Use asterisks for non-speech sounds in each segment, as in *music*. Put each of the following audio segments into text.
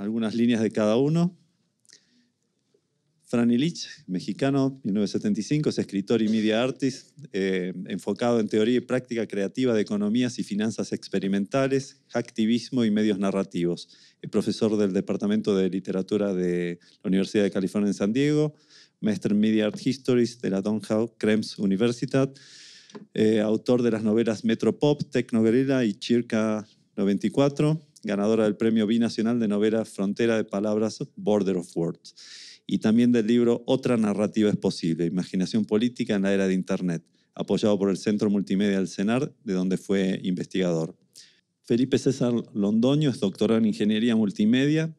algunas líneas de cada uno. Franny Illich, mexicano, 1975, es escritor y media artist, eh, enfocado en teoría y práctica creativa de economías y finanzas experimentales, activismo y medios narrativos. Es profesor del Departamento de Literatura de la Universidad de California en San Diego, maestro en Media Art Histories de la Donhau Krems Universitat, eh, autor de las novelas Metropop, Guerrilla y Circa 94 ganadora del Premio Binacional de Novela Frontera de Palabras, Border of Words, y también del libro Otra Narrativa es Posible, Imaginación Política en la Era de Internet, apoyado por el Centro Multimedia del CENAR, de donde fue investigador. Felipe César Londoño es doctorado en Ingeniería Multimedia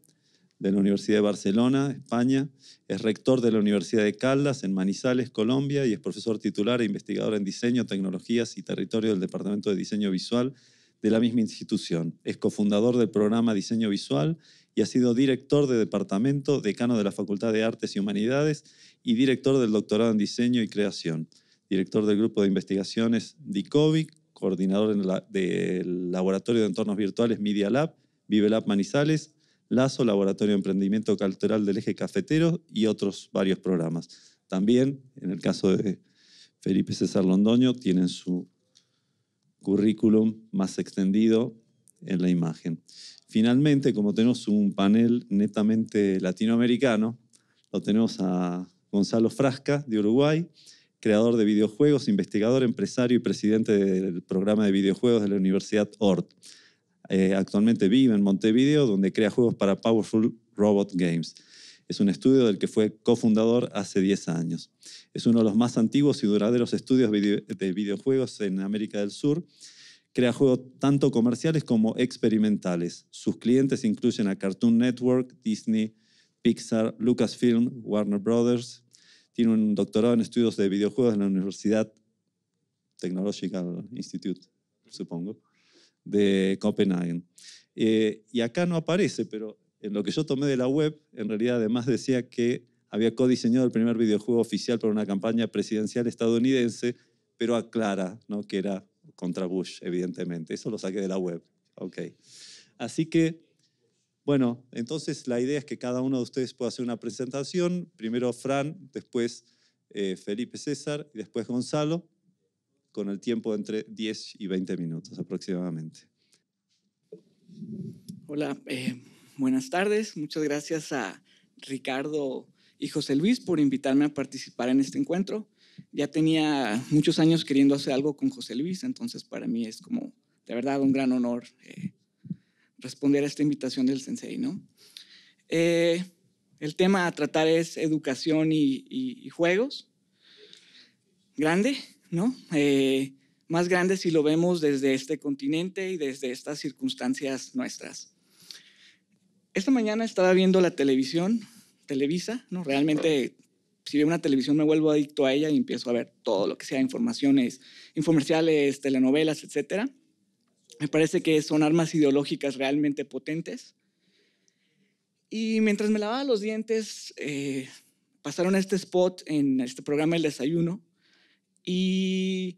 de la Universidad de Barcelona, España. Es rector de la Universidad de Caldas en Manizales, Colombia, y es profesor titular e investigador en Diseño, Tecnologías y Territorio del Departamento de Diseño Visual de la misma institución. Es cofundador del programa Diseño Visual y ha sido director de departamento, decano de la Facultad de Artes y Humanidades y director del doctorado en Diseño y Creación, director del grupo de investigaciones DICOVIC, coordinador del Laboratorio de Entornos Virtuales Media Lab, Vive Lab Manizales, Lazo, Laboratorio de Emprendimiento Cultural del Eje Cafetero y otros varios programas. También, en el caso de Felipe César Londoño, tienen su currículum más extendido en la imagen. Finalmente, como tenemos un panel netamente latinoamericano, lo tenemos a Gonzalo Frasca, de Uruguay, creador de videojuegos, investigador, empresario y presidente del programa de videojuegos de la Universidad Ort. Eh, actualmente vive en Montevideo, donde crea juegos para Powerful Robot Games. Es un estudio del que fue cofundador hace 10 años. Es uno de los más antiguos y duraderos estudios de videojuegos en América del Sur. Crea juegos tanto comerciales como experimentales. Sus clientes incluyen a Cartoon Network, Disney, Pixar, Lucasfilm, Warner Brothers. Tiene un doctorado en estudios de videojuegos en la Universidad Technological Institute, supongo, de Copenhague. Eh, y acá no aparece, pero en lo que yo tomé de la web, en realidad además decía que había codiseñado el primer videojuego oficial para una campaña presidencial estadounidense, pero aclara ¿no? que era contra Bush, evidentemente. Eso lo saqué de la web. Okay. Así que, bueno, entonces la idea es que cada uno de ustedes pueda hacer una presentación. Primero Fran, después eh, Felipe César y después Gonzalo, con el tiempo entre 10 y 20 minutos aproximadamente. Hola. Eh, buenas tardes. Muchas gracias a Ricardo y José Luis por invitarme a participar en este encuentro. Ya tenía muchos años queriendo hacer algo con José Luis, entonces para mí es como de verdad un gran honor eh, responder a esta invitación del sensei, ¿no? Eh, el tema a tratar es educación y, juegos. Grande, ¿no? Eh, más grande si lo vemos desde este continente y desde estas circunstancias nuestras. Esta mañana estaba viendo la televisión, Televisa, ¿no? Realmente, si veo una televisión me vuelvo adicto a ella y empiezo a ver todo lo que sea informaciones, infomerciales, telenovelas, etcétera. Me parece que son armas ideológicas realmente potentes. Y mientras me lavaba los dientes, eh, pasaron pasaron este spot en este programa El Desayuno y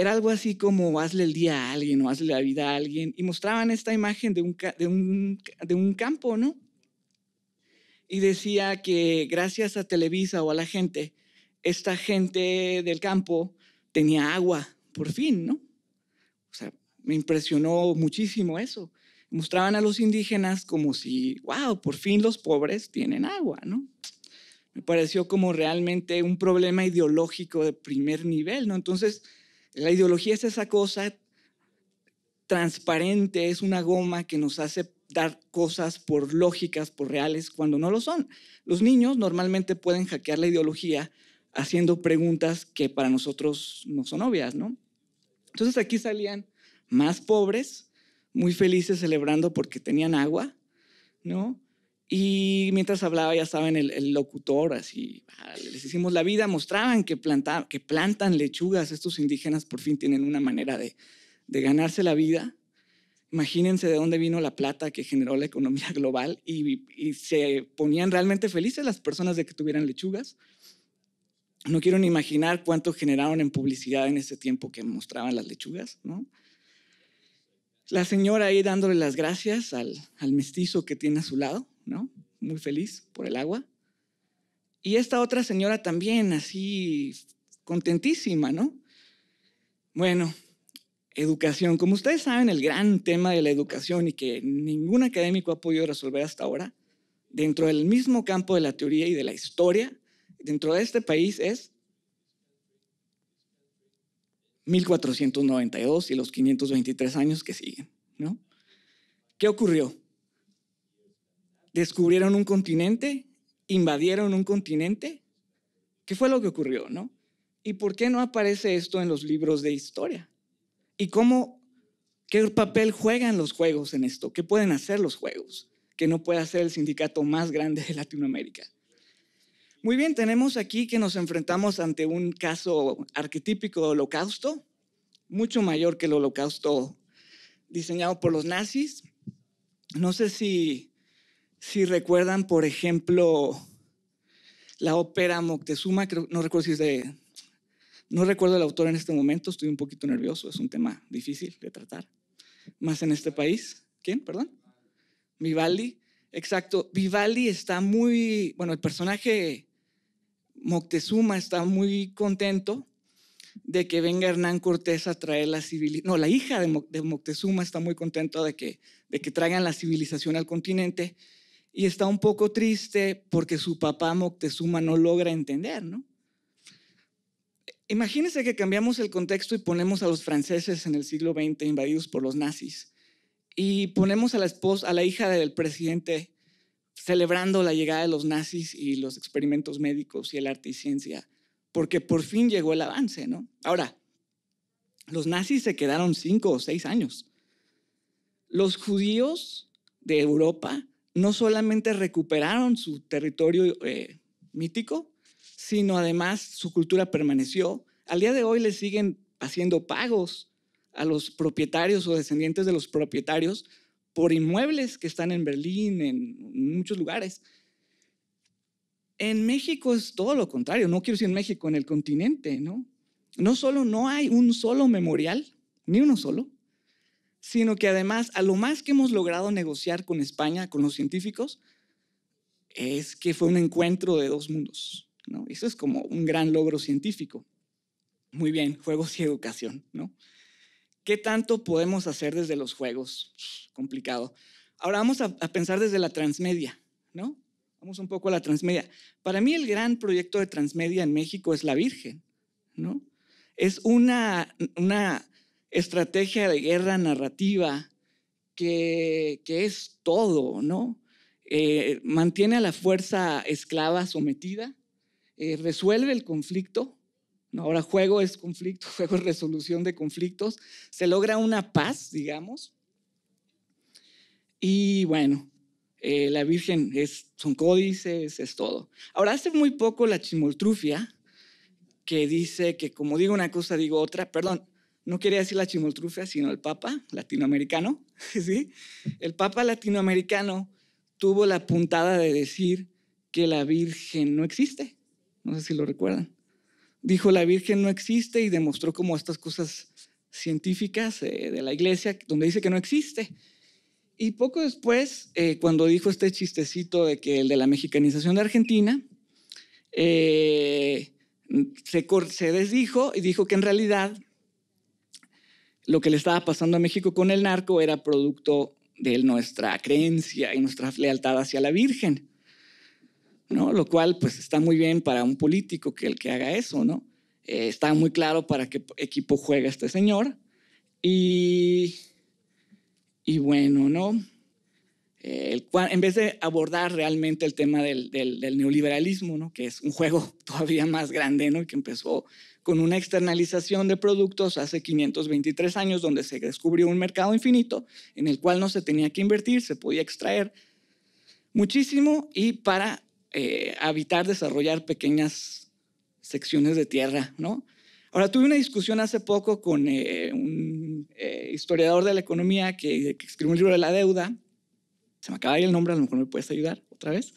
era algo así como hazle el día a alguien o hazle la vida a alguien, y mostraban esta imagen de un, de un, campo, ¿no? Y decía que gracias a Televisa o a la gente, esta gente del campo tenía agua, por fin, ¿no? O sea, me impresionó muchísimo eso. Mostraban a los indígenas como si, wow, por fin los pobres tienen agua, ¿no? Me pareció como realmente un problema ideológico de primer nivel, ¿no? Entonces, la ideología es esa cosa transparente, es una goma que nos hace dar cosas por lógicas, por reales, cuando no lo son. Los niños normalmente pueden hackear la ideología haciendo preguntas que para nosotros no son obvias, ¿no? Entonces aquí salían más pobres, muy felices celebrando porque tenían agua, ¿no? Y mientras hablaba, ya saben, el, el locutor, así, les hicimos la vida, mostraban que, plantan lechugas, estos indígenas por fin tienen una manera de, ganarse la vida. Imagínense de dónde vino la plata que generó la economía *laughs* global y, se ponían realmente felices las personas de que tuvieran lechugas. No quiero ni imaginar cuánto generaron en publicidad en ese tiempo que mostraban las lechugas, ¿no? La señora ahí dándole las gracias al mestizo que tiene a su lado, muy feliz por el agua. Y esta otra señora también, así contentísima, ¿no? Bueno, educación. Como ustedes saben, el gran tema de la educación y que ningún académico ha podido resolver hasta ahora, dentro del mismo campo de la teoría y de la historia, dentro de este país es 1492 y los 523 años que siguen, ¿no? ¿Qué ocurrió? descubrieron un continente, invadieron un continente. ¿Qué fue lo que ocurrió, no? ¿Y por qué no aparece esto en los libros de historia? ¿Y cómo, qué papel juegan los juegos en esto? ¿Qué pueden hacer los juegos? Que no puede hacer el sindicato más grande de Latinoamérica. Muy bien, tenemos aquí que nos enfrentamos ante un caso arquetípico de holocausto, mucho mayor que el holocausto diseñado por los nazis. No sé si si recuerdan, por ejemplo, la ópera Moctezuma, no recuerdo si es de... No recuerdo el autor en este momento, estoy un poquito nervioso, es un tema difícil de tratar, más en este país. ¿Quién? Perdón. Vivaldi. Exacto. Vivaldi está muy, bueno, el personaje Moctezuma está muy contento de que venga Hernán Cortés a traer la civilización. No, la hija de, Moctezuma está muy contenta de que, de que traigan la civilización al continente y está un poco triste porque su papá Moctezuma no logra entender, ¿no? Imagínense que cambiamos el contexto y ponemos a los franceses en el siglo XX invadidos por los nazis y ponemos a la esposa, a la hija del presidente celebrando la llegada de los nazis y los experimentos médicos y el arte y ciencia, porque por fin llegó el avance, ¿no? Ahora, los nazis se quedaron cinco o seis años. Los judíos de Europa no solamente recuperaron su territorio eh, mítico, sino además su cultura permaneció. Al día de hoy le siguen haciendo pagos a los propietarios o descendientes de los propietarios por inmuebles que están en Berlín, en muchos lugares. En México es todo lo contrario, no quiero decir en México, en el continente, ¿no? No solo no hay un solo memorial, ni uno solo, sino que además a lo más que hemos logrado negociar con España, con los científicos, es que fue un encuentro de dos mundos. ¿no? Eso es como un gran logro científico. Muy bien, juegos y educación. ¿no? ¿Qué tanto podemos hacer desde los juegos? Complicado. Ahora vamos a, pensar desde la transmedia. ¿no? Vamos un poco a la transmedia. Para mí el gran proyecto de transmedia en México es la Virgen. ¿no? Es una, una estrategia de guerra narrativa que, que es todo, ¿no? Eh, mantiene a la fuerza esclava sometida, eh, resuelve el conflicto, ¿no? ahora juego es conflicto, *laughs* juego es resolución de conflictos, se logra una paz, digamos, y bueno, eh, la Virgen es, son códices, es todo. Ahora, hace muy poco la chimoltrufia, que dice que como digo una cosa, digo otra, perdón, no quería decir la chimoltrufia, sino el Papa latinoamericano, *laughs* ¿sí? El Papa latinoamericano tuvo la puntada de decir que la Virgen no existe. No sé si lo recuerdan. Dijo, la Virgen no existe y demostró como estas cosas científicas eh, de la iglesia, donde dice que no existe. Y poco después, eh, cuando dijo este chistecito de que el de la mexicanización de Argentina, eh, se, se desdijo y dijo que en realidad lo que le estaba pasando a México con el narco era producto de nuestra creencia y nuestra lealtad hacia la Virgen, ¿no? Lo cual pues está muy bien para un político que el que haga eso, ¿no? Eh, está muy claro para qué equipo juega este señor y, y bueno, ¿no? Eh, el en vez de abordar realmente el tema del, neoliberalismo, ¿no? que es un juego *laughs* todavía más grande, ¿no? que empezó con una externalización de productos hace 523 años donde se descubrió un mercado infinito en el cual no se tenía que invertir, se podía extraer muchísimo y para eh, habitar, desarrollar pequeñas secciones de tierra, ¿no? Ahora, tuve una discusión hace poco con eh, un eh, historiador de la economía que, escribió un libro de la deuda. Se me acaba ahí el nombre, a lo mejor me puedes ayudar otra vez.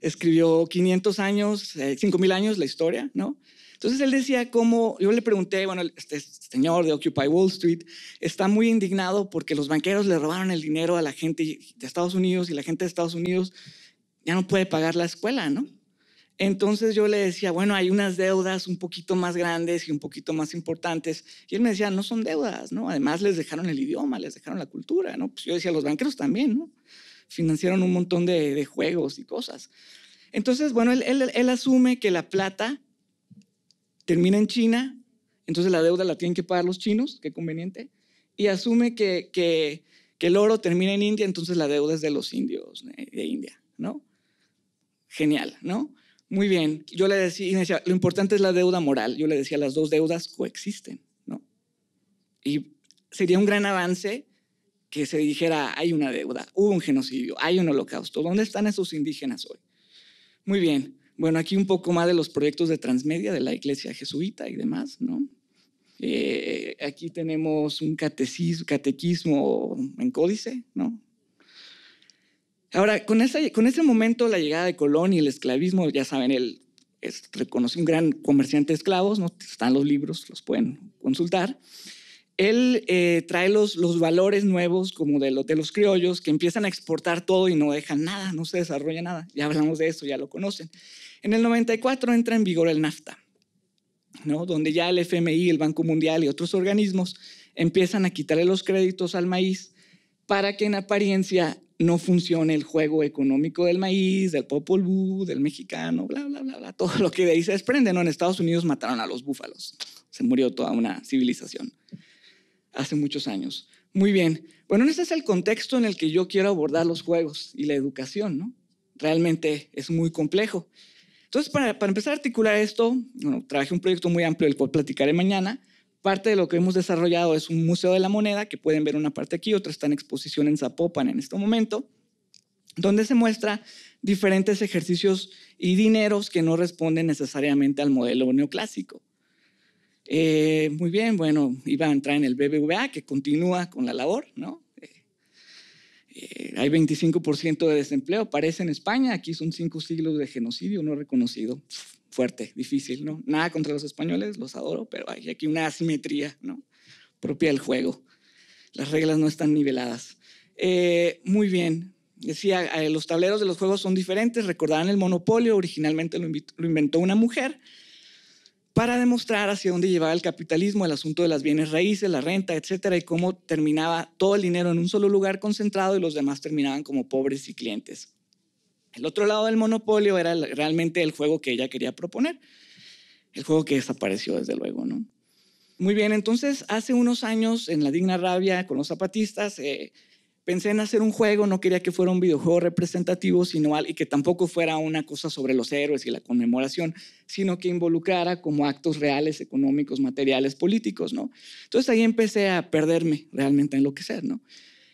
Escribió 500 años, 5000 eh, años la historia, ¿no? Entonces él decía como, yo le pregunté, bueno, este señor de Occupy Wall Street está muy indignado porque los banqueros le robaron el dinero a la gente de Estados Unidos y la gente de Estados Unidos ya no puede pagar la escuela, ¿no? Entonces yo le decía, bueno, hay unas deudas un poquito más grandes y un poquito más importantes. Y él me decía, no son deudas, ¿no? Además les dejaron el idioma, les dejaron la cultura, ¿no? Pues yo decía, los banqueros también, ¿no? Financiaron un montón de, juegos y cosas. Entonces, bueno, él, él, asume que la plata termina en China, entonces la deuda la tienen que pagar los chinos, qué conveniente, y asume que, el oro termina en India, entonces la deuda es de los indios eh, de India, ¿no? Genial, ¿no? Muy bien, yo le decía, decía, lo importante es la deuda moral, yo le decía, las dos deudas coexisten, ¿no? Y sería un gran avance que se dijera, hay una deuda, hubo un genocidio, hay un holocausto, ¿dónde están esos indígenas hoy? Muy bien, bueno, aquí un poco más de los proyectos de transmedia de la iglesia jesuita y demás, ¿no? Eh, aquí tenemos un catecismo, catequismo en códice, ¿no? Ahora, con, con ese momento, la llegada de Colón y el esclavismo, ya saben, él reconoció un gran comerciante de esclavos, ¿no? Están los libros, los pueden consultar él eh, trae los, los valores nuevos como de, los de los criollos que empiezan a exportar todo y no dejan nada, no se desarrolla nada. Ya hablamos de eso, ya lo conocen. En el 94 entra en vigor el NAFTA, ¿no? donde ya el FMI, el Banco Mundial y otros organismos empiezan a quitarle los créditos al maíz para que en apariencia no funcione el juego económico del maíz, del Popol Vuh, del mexicano, bla, bla, bla, bla, todo lo que de ahí se desprende. ¿no? En Estados Unidos mataron a los búfalos, se murió toda una civilización hace muchos años. Muy bien. Bueno, ese es el contexto en el que yo quiero abordar los juegos y la educación, ¿no? Realmente es muy complejo. Entonces, para, empezar a articular esto, bueno, traje un proyecto muy amplio del cual platicaré mañana. Parte de lo que hemos desarrollado es un museo de la moneda, que pueden ver una parte aquí, otra está en exposición en Zapopan en este momento, donde se muestra diferentes ejercicios y dineros que no responden necesariamente al modelo neoclásico. Eh, muy bien, bueno, iba a entrar en el BBVA, que continúa con la labor, ¿no? Eh, eh, hay 25% de desempleo, parece en España, aquí son cinco siglos de genocidio no reconocido, fuerte, difícil, ¿no? Nada contra los españoles, los adoro, pero hay aquí una asimetría, ¿no? Propia del juego. Las reglas no están niveladas. muy bien, decía, los tableros de los juegos son diferentes, recordarán el monopolio, originalmente lo inventó una mujer, para demostrar hacia dónde llevaba el capitalismo, el asunto de las bienes raíces, la renta, etcétera, y cómo terminaba todo el dinero en un solo lugar concentrado y los demás terminaban como pobres y clientes. El otro lado del monopolio era realmente el juego que ella quería proponer, el juego que desapareció desde luego, ¿no? Muy bien, entonces hace unos años en la digna rabia con los zapatistas, eh, Pensé en hacer un juego, no quería que fuera un videojuego representativo, sino y que tampoco fuera una cosa sobre los héroes y la conmemoración, sino que involucrara como actos reales, económicos, materiales, políticos, ¿no? Entonces ahí empecé a perderme realmente a enloquecer, ¿no?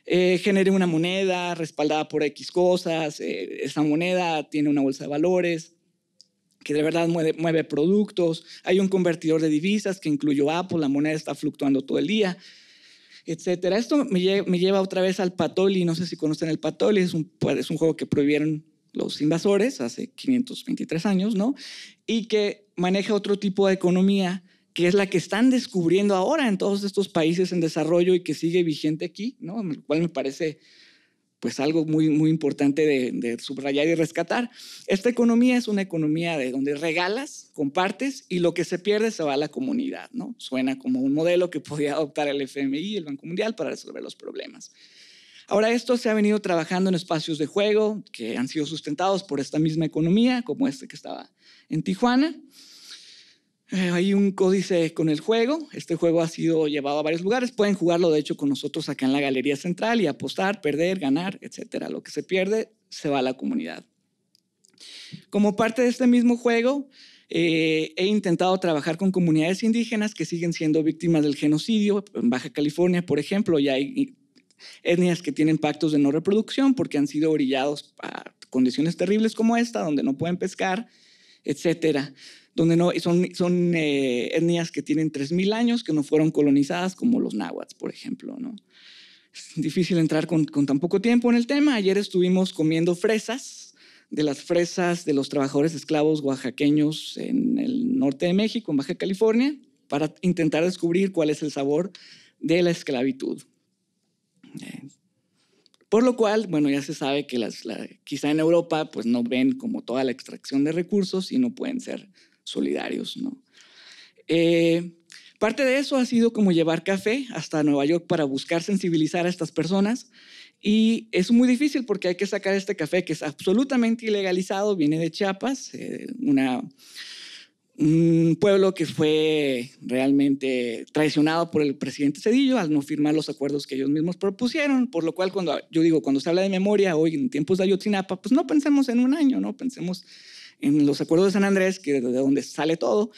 Eh, generé una moneda respaldada por X cosas, eh, esa moneda tiene una bolsa de valores que de verdad mueve, mueve productos, hay un convertidor de divisas que incluyó Apple, la moneda está fluctuando todo el día etcétera. Esto me, lleva otra vez al Patoli, no sé si conocen el Patoli, es un, es un juego que prohibieron los invasores hace 523 años, ¿no? Y que maneja otro tipo de economía que es la que están descubriendo ahora en todos estos países en desarrollo y que sigue vigente aquí, ¿no? Lo cual me parece pues algo muy, muy importante de, subrayar y rescatar. Esta economía es una economía de donde regalas, compartes y lo que se pierde se va a la comunidad, ¿no? Suena como un modelo que *laughs* podía adoptar el FMI, y el Banco Mundial, para resolver los problemas. Ahora, esto se ha venido trabajando en espacios de juego que han sido sustentados por esta misma economía, como este que estaba en Tijuana. Eh, hay un códice con el juego. Este juego ha sido llevado a varios lugares. Pueden jugarlo, de hecho, con nosotros acá en la Galería Central y apostar, perder, ganar, etcétera. Lo que se pierde se va a la comunidad. Como parte de este mismo juego, eh, he intentado trabajar con comunidades indígenas que siguen siendo víctimas del genocidio. En Baja California, por ejemplo, ya hay etnias que tienen pactos de no reproducción porque han sido orillados a condiciones terribles como esta, donde no pueden pescar, etcétera donde no, son, eh, etnias que tienen 3.000 años, que no fueron colonizadas, como los náhuatl, por ejemplo. ¿no? Es difícil entrar con, tan poco tiempo en el tema. Ayer estuvimos comiendo fresas, de las fresas de los trabajadores esclavos oaxaqueños en el norte de México, en Baja California, para intentar descubrir cuál es el sabor de la esclavitud. Eh, por lo cual, bueno, ya se sabe que las, quizá en Europa pues no ven como toda la extracción de recursos y no pueden ser solidarios, ¿no? Eh, parte de eso ha sido como llevar café hasta Nueva York para buscar sensibilizar a estas personas y es muy difícil porque hay que sacar este café que es absolutamente ilegalizado, viene de Chiapas, eh, una, un pueblo que fue realmente traicionado por el presidente Cedillo al no firmar los acuerdos que ellos mismos propusieron, por lo cual cuando yo digo, cuando se habla de memoria hoy en tiempos de Ayotzinapa, pues no pensemos en un año, no pensemos en los acuerdos de San Andrés, que es de donde sale todo,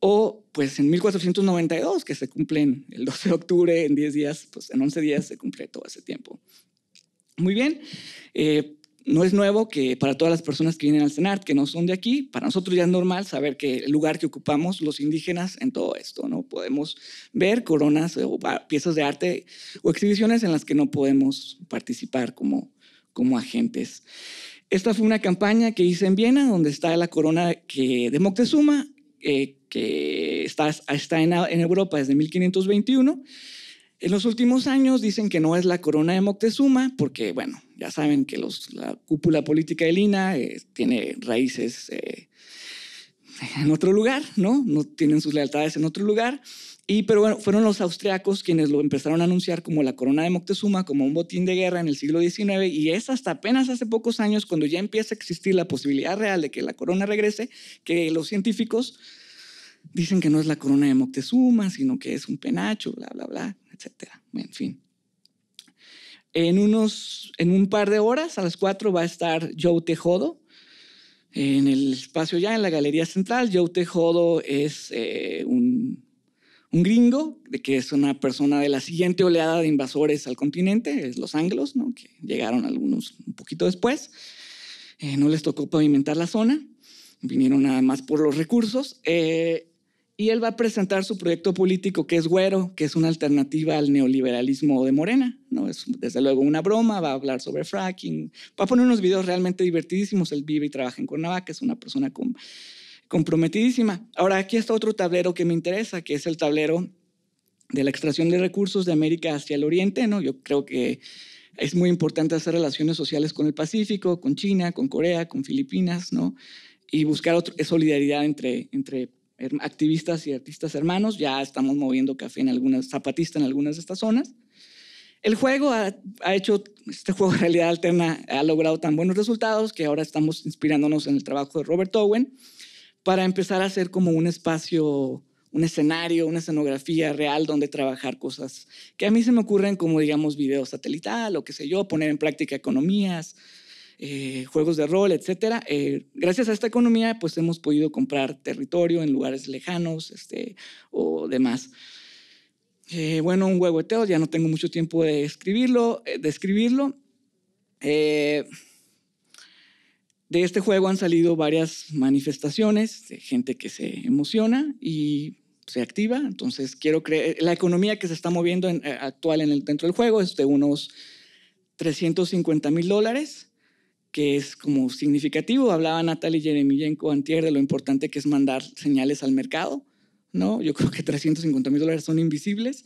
o pues en 1492, que se cumplen el 12 de octubre, en 10 días, pues en 11 días se cumple todo ese tiempo. Muy bien. Eh, no es nuevo que para todas las personas que vienen al CENART, que no son de aquí, para nosotros ya es normal saber que el lugar que ocupamos los indígenas en todo esto, ¿no? Podemos ver coronas o piezas de arte o exhibiciones en las que no podemos participar como, como agentes. Esta fue una campaña que hice en Viena, donde está la corona de Moctezuma, eh, que está, está en, Europa desde 1521. En los últimos años dicen que no es la corona de Moctezuma, porque, bueno, ya saben que la cúpula política de Lina eh, tiene raíces eh, en otro lugar, ¿no? No tienen sus lealtades en otro lugar. Y, pero bueno, fueron los austriacos quienes lo empezaron a anunciar como la corona de Moctezuma, como un botín de guerra en el siglo XIX, y es hasta apenas hace pocos años cuando ya empieza a existir la posibilidad real de que la corona regrese, que los científicos dicen que no es la corona de Moctezuma, sino que es un penacho, bla, bla, bla, etc. En fin. En, unos, en un par de horas, a las cuatro, va a estar Joe Tejodo, en el espacio ya, en la Galería Central. Joe Tejodo es eh, un un gringo, de que es una persona de la siguiente oleada de invasores al continente, es los anglos, ¿no? que llegaron algunos un poquito después. Eh, no les tocó pavimentar la zona, vinieron nada más por los recursos. Eh, y él va a presentar su proyecto político que es Güero, que es una alternativa al neoliberalismo de Morena. ¿no? Es desde luego una broma, va a hablar sobre fracking, va a poner unos videos realmente divertidísimos. Él vive y trabaja en Cuernavaca, es una persona con comprometidísima. Ahora, aquí está otro tablero que me interesa, que es el tablero de la extracción de recursos de América hacia el Oriente, ¿no? Yo creo que es muy importante hacer relaciones sociales con el Pacífico, con China, con Corea, con Filipinas, ¿no? Y buscar solidaridad entre, activistas y artistas hermanos. Ya estamos moviendo café en algunas, zapatistas en algunas de estas zonas. El juego ha, hecho, este juego en realidad alterna ha logrado tan buenos resultados que ahora estamos inspirándonos en el trabajo de Robert Owen para empezar a hacer como un espacio, un escenario, una escenografía real donde trabajar cosas que a mí se me ocurren como, digamos, video satelital o qué sé yo, poner en práctica economías, eh, juegos de rol, etcétera. Eh, gracias a esta economía, pues hemos podido comprar territorio en lugares lejanos este, o demás. Eh, bueno, un huevo ya no tengo mucho tiempo de escribirlo, de escribirlo. De este juego han salido varias manifestaciones, de gente que se emociona y se activa. Entonces, quiero creer, la economía que se está moviendo eh, actual en el, dentro del juego es de unos 350 mil dólares, que es como significativo. Hablaba Natalie Jeremiyenko antier de lo importante que es mandar señales al mercado, ¿no? Yo creo que 350 mil dólares son invisibles,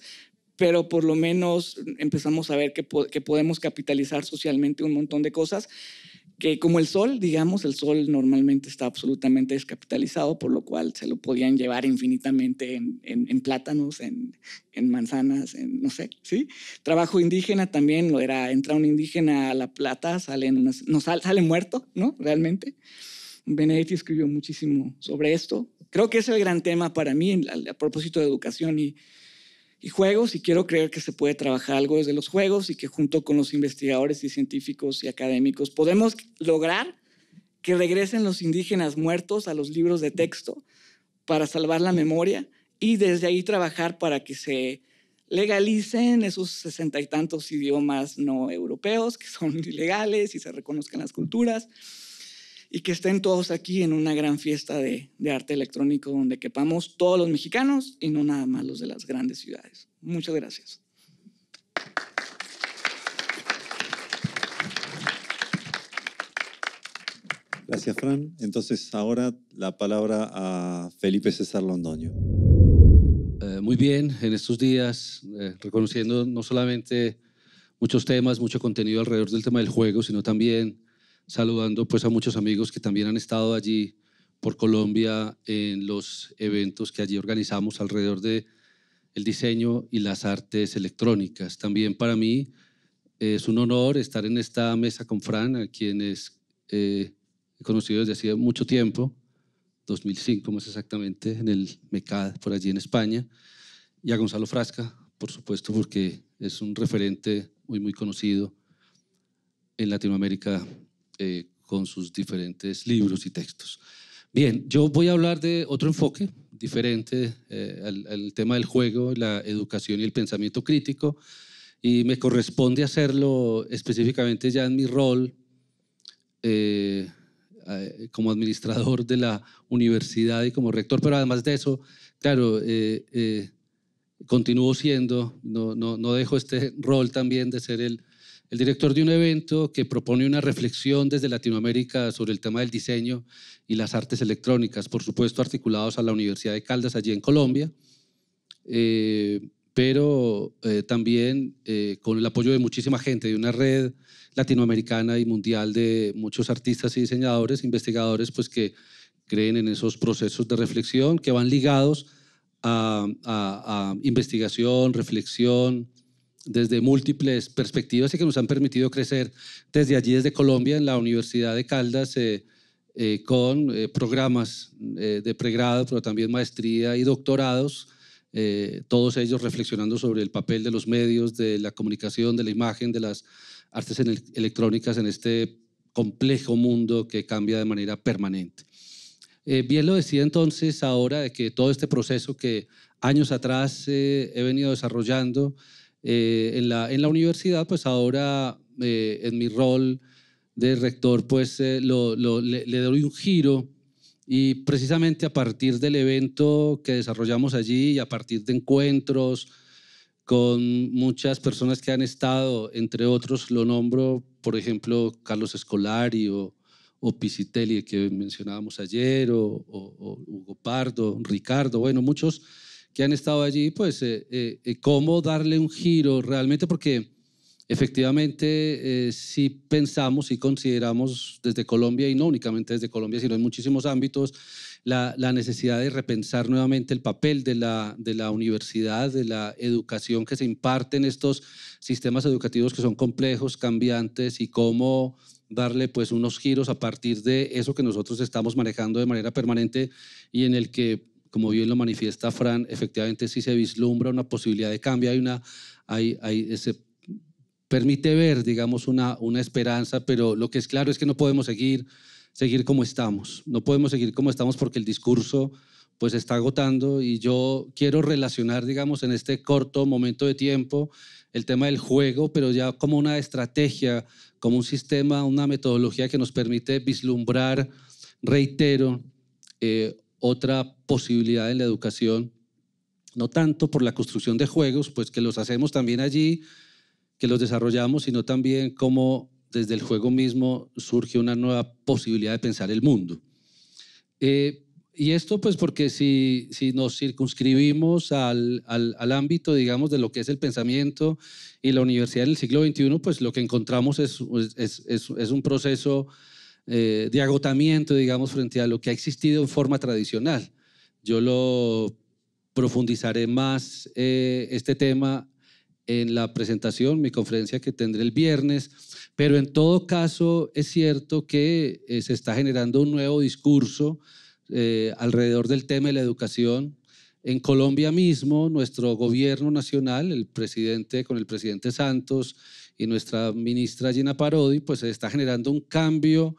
pero por lo menos empezamos a ver que, que podemos capitalizar socialmente un montón de cosas que como el sol, digamos, el sol normalmente está absolutamente descapitalizado, por lo cual se lo podían llevar infinitamente en, en, plátanos, en, en, manzanas, en no sé, ¿sí? Trabajo indígena también, lo era, entra un indígena a La Plata, sale, no, sale, muerto, ¿no? Realmente. Benedetti escribió muchísimo sobre esto. Creo que es el gran tema para mí a propósito de educación y, y juegos y quiero creer que se puede trabajar algo desde los juegos y que junto con los investigadores y científicos y académicos podemos lograr que regresen los indígenas muertos a los libros de texto para salvar la memoria y desde ahí trabajar para que se legalicen esos sesenta y tantos idiomas no europeos que son *laughs* ilegales y se reconozcan las culturas y que estén todos aquí en una gran fiesta de, arte electrónico donde quepamos todos los mexicanos y no nada más los de las grandes ciudades. Muchas gracias. Gracias, Fran. Entonces, ahora la palabra a Felipe César Londoño. Eh, muy bien, en estos días, eh, reconociendo no solamente muchos temas, mucho contenido alrededor del tema del juego, sino también saludando pues a muchos amigos que también han estado allí por Colombia en los eventos que allí organizamos alrededor de el diseño y las artes electrónicas. También para mí es un honor estar en esta mesa con Fran, a quienes eh, he conocido desde hace mucho tiempo, 2005 más exactamente, en el MECAD por allí en España, y a Gonzalo Frasca, por supuesto, porque es un referente muy, muy conocido en Latinoamérica eh, con sus diferentes libros y textos. Bien, yo voy a hablar de otro enfoque diferente eh, al, tema del juego, la educación y el pensamiento crítico, y me corresponde hacerlo específicamente ya en mi rol eh, como administrador de la universidad y como rector, pero además de eso, claro, eh, continúo siendo, no, no, dejo este rol también de ser el el director de un evento que propone una reflexión desde Latinoamérica sobre el tema del diseño y las artes electrónicas, por supuesto articulados a la Universidad de Caldas allí en Colombia, eh, pero eh, también eh, con el apoyo de muchísima gente, de una red latinoamericana y mundial de muchos artistas y diseñadores, investigadores, pues que creen en esos procesos de reflexión que van ligados a investigación, reflexión, desde múltiples perspectivas y que nos han permitido crecer desde allí, desde Colombia, en la Universidad de Caldas, eh, eh, con eh, programas de pregrado, pero también maestría y doctorados, todos ellos reflexionando sobre el papel de los medios, de la comunicación, de la imagen, de las artes electrónicas en este complejo mundo que cambia de manera permanente. bien lo decía entonces ahora de que todo este proceso que años atrás he venido desarrollando eh, en, la, en, la, universidad, pues ahora eh, en mi rol de rector, pues eh, le, doy un giro y precisamente a partir del evento que desarrollamos allí y a partir de encuentros con muchas personas que han estado, entre otros lo nombro, por ejemplo, Carlos Escolari o, o Pisitelli que mencionábamos ayer, o Hugo Pardo, Ricardo, bueno, muchos que han estado allí, pues eh, eh, eh, cómo darle un giro realmente, porque efectivamente si pensamos, y consideramos desde Colombia, y no únicamente desde Colombia, sino en muchísimos ámbitos, la, la necesidad de repensar nuevamente el papel de la, de la universidad, de la educación que se imparte en estos sistemas educativos que son complejos, cambiantes, y cómo darle pues unos giros a partir de eso que nosotros estamos manejando de manera permanente y en el que como bien lo manifiesta Fran, efectivamente sí se vislumbra una posibilidad de cambio, hay una, hay, se permite ver, digamos, una, una esperanza, pero lo que es claro es que no podemos seguir, seguir como estamos, no podemos seguir como estamos porque el discurso pues está agotando y yo quiero relacionar, digamos, en este corto momento de tiempo el tema del juego, pero ya como una estrategia, como un sistema, una metodología que nos permite vislumbrar, reitero, eh, otra posibilidad en la educación, no tanto por la construcción de juegos, pues que los hacemos también allí, que los desarrollamos, sino también cómo desde el juego mismo surge una nueva posibilidad de pensar el mundo. Eh, y esto pues porque si, si nos circunscribimos al, al, ámbito, digamos, de lo que es el pensamiento y la universidad en el siglo XXI, pues lo que encontramos es, es, es, es un proceso eh, de agotamiento, digamos, frente a lo que ha existido en forma tradicional. Yo lo profundizaré más eh, este tema en la presentación, mi conferencia que tendré el viernes, pero en todo caso es cierto que eh, se está generando un nuevo discurso alrededor del tema de la educación. En Colombia mismo, nuestro gobierno nacional, el presidente con el presidente Santos, y nuestra ministra Gina Parodi, pues está generando un cambio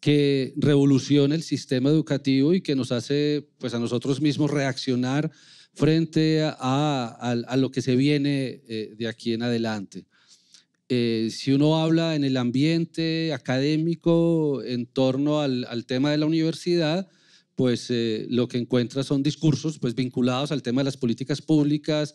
que revoluciona el sistema educativo y que nos hace pues a nosotros mismos reaccionar frente a, lo que se viene eh, de aquí en adelante. Eh, si uno habla en el ambiente académico en torno al, tema de la universidad, pues eh, lo que encuentra son discursos pues, vinculados al tema de las políticas públicas,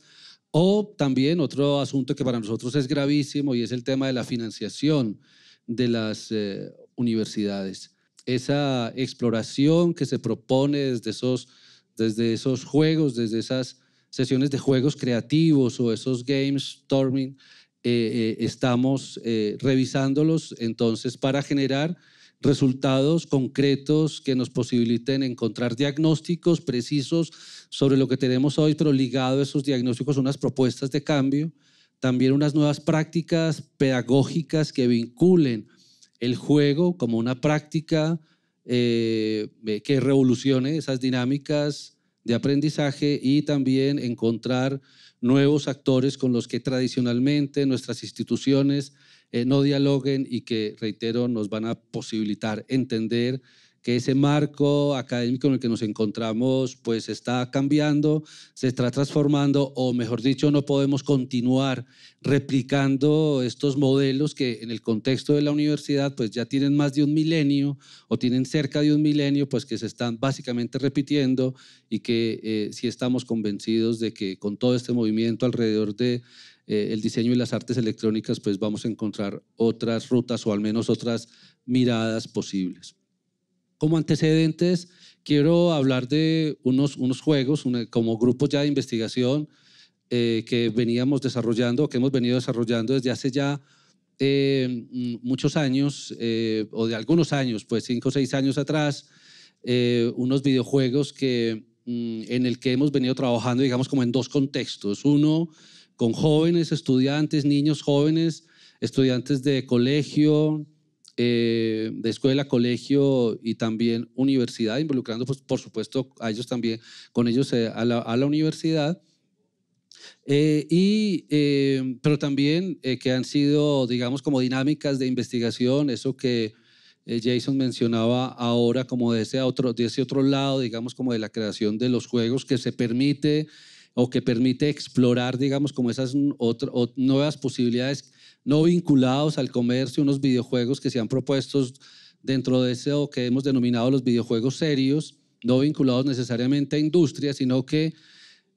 o también otro asunto que para nosotros es gravísimo y es el tema de la financiación de las eh, universidades. Esa exploración que se propone desde esos, desde esos juegos, desde esas sesiones de juegos creativos o esos games storming, eh, eh, estamos revisándolos entonces para generar resultados concretos que nos posibiliten encontrar diagnósticos precisos sobre lo que tenemos hoy, pero ligado a esos diagnósticos unas propuestas de cambio, también unas nuevas prácticas pedagógicas que vinculen el juego como una práctica eh, eh, que revolucione esas dinámicas de aprendizaje y también encontrar nuevos actores con los que tradicionalmente nuestras instituciones eh, no dialoguen y que, reitero, nos van a posibilitar entender que ese marco académico en el que nos encontramos pues está cambiando, se está transformando o mejor dicho no podemos continuar replicando estos modelos que en el contexto de la universidad pues ya tienen más de un milenio o tienen cerca de un milenio pues que se están básicamente repitiendo y que eh, si estamos convencidos de que con todo este movimiento alrededor de eh, el diseño y las artes electrónicas pues vamos a encontrar otras rutas o al menos otras miradas posibles. Como antecedentes, quiero hablar de unos, unos juegos, como grupos ya de investigación eh, que veníamos desarrollando, que hemos venido desarrollando desde hace ya eh, muchos años, eh, o de algunos años, pues cinco o seis años atrás, unos videojuegos que, mm, en el que hemos venido trabajando, digamos, como en dos contextos. Uno, con jóvenes, estudiantes, niños jóvenes, estudiantes de colegio, eh, de escuela, colegio y también universidad, involucrando, pues, por supuesto, a ellos también, con ellos eh, a, la, universidad. Eh, y, pero también que han sido, digamos, como dinámicas de investigación, eso que Jason mencionaba ahora, como de ese, otro, de otro lado, digamos, como de la creación de los juegos que se permite o que permite explorar, digamos, como esas otras nuevas posibilidades no vinculados al comercio, unos videojuegos que se han propuesto dentro de eso que hemos denominado los videojuegos serios, no vinculados necesariamente a industria, sino que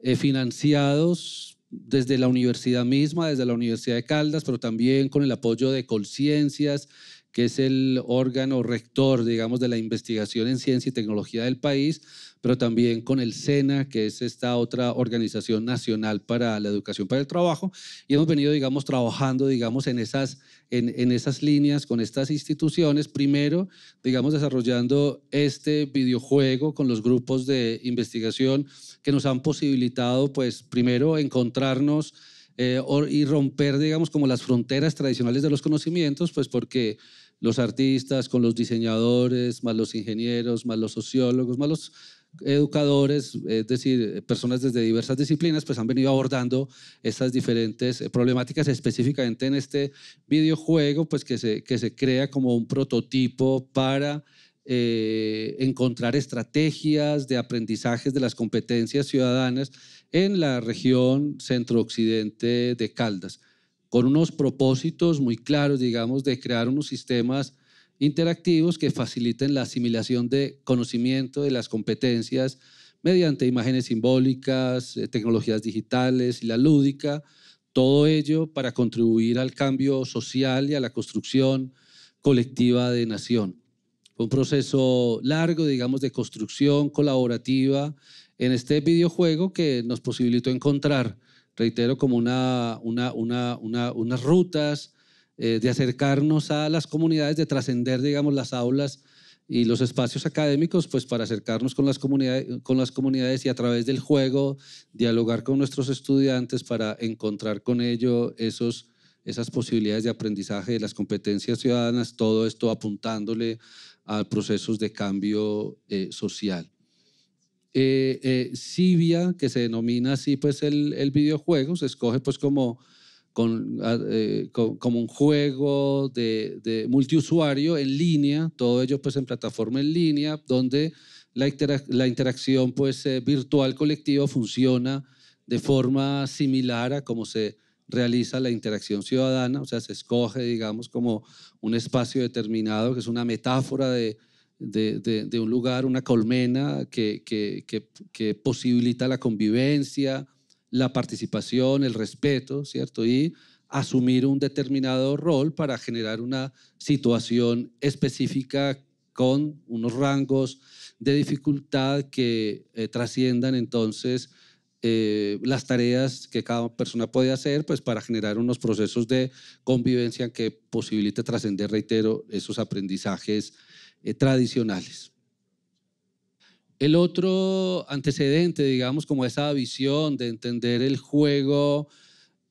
eh, financiados desde la universidad misma, desde la Universidad de Caldas, pero también con el apoyo de Colciencias, que es el órgano rector, digamos, de la investigación en ciencia y tecnología del país, pero también con el SENA, que es esta otra organización nacional para la educación para el trabajo, y hemos venido, digamos, trabajando, digamos, en esas, en, en esas líneas con estas instituciones, primero, digamos, desarrollando este videojuego con los grupos de investigación que nos han posibilitado, pues, primero encontrarnos eh, y romper, digamos, como las fronteras tradicionales de los conocimientos, pues porque los artistas, con los diseñadores, más los ingenieros, más los sociólogos, más los educadores, es decir, personas desde diversas disciplinas, pues han venido abordando estas diferentes eh, problemáticas específicamente en este videojuego, pues que se, que se crea como un prototipo para eh, encontrar estrategias de aprendizaje de las competencias ciudadanas en la región centro-occidente de Caldas, con unos propósitos muy claros, digamos, de crear unos sistemas interactivos que faciliten la asimilación de conocimiento de las competencias mediante imágenes simbólicas, eh, tecnologías digitales y la lúdica, todo ello para contribuir al cambio social y a la construcción colectiva de nación. Fue un proceso largo, digamos, de construcción colaborativa en este videojuego que nos posibilitó encontrar, reitero, como una, unas rutas eh, de acercarnos a las comunidades, de trascender, digamos, las aulas y los espacios académicos, pues para acercarnos con las, comunidades, con las comunidades y a través del juego, dialogar con nuestros estudiantes para encontrar con ello esos esas posibilidades de aprendizaje, de las competencias ciudadanas, todo esto apuntándole a procesos de cambio eh, social. Eh, eh que se denomina así pues el, el videojuego, se escoge pues como Ah, eh, como un juego de, multiusuario en línea, todo ello pues en plataforma en línea, donde la, interacción pues eh, virtual colectiva funciona de forma similar a como se realiza la interacción ciudadana, o sea, se escoge, digamos, como un espacio determinado, que es una metáfora de, un lugar, una colmena que, que, posibilita la convivencia, la participación, el respeto, ¿cierto? Y asumir un determinado rol para generar una situación específica con unos rangos de dificultad que eh, trasciendan entonces eh, las tareas que cada persona puede hacer pues para generar unos procesos de convivencia que posibilite trascender, reitero, esos aprendizajes eh, tradicionales. El otro antecedente, digamos, como esa visión de entender el juego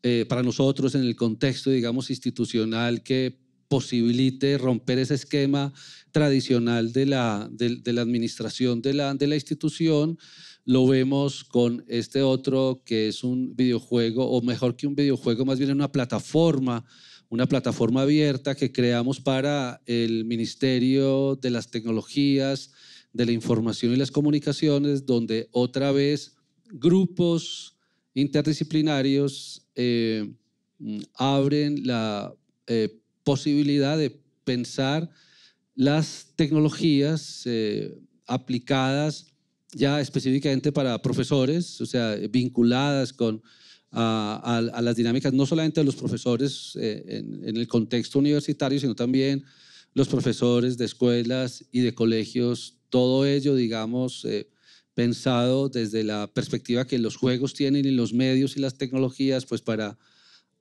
eh, para nosotros en el contexto, digamos, institucional que posibilite romper ese esquema tradicional de la, administración de la, de la institución, lo vemos con este otro que es un videojuego, o mejor que un videojuego, más bien una plataforma, una plataforma abierta que creamos para el Ministerio de las Tecnologías de la información y las comunicaciones, donde otra vez grupos interdisciplinarios eh, mm, abren la eh, posibilidad de pensar las tecnologías eh, aplicadas ya específicamente para profesores, o sea, vinculadas con, a, las dinámicas no solamente de los profesores en, en el contexto universitario, sino también los profesores de escuelas y de colegios todo ello, digamos, eh, pensado desde la perspectiva que los juegos tienen y los medios y las tecnologías, pues para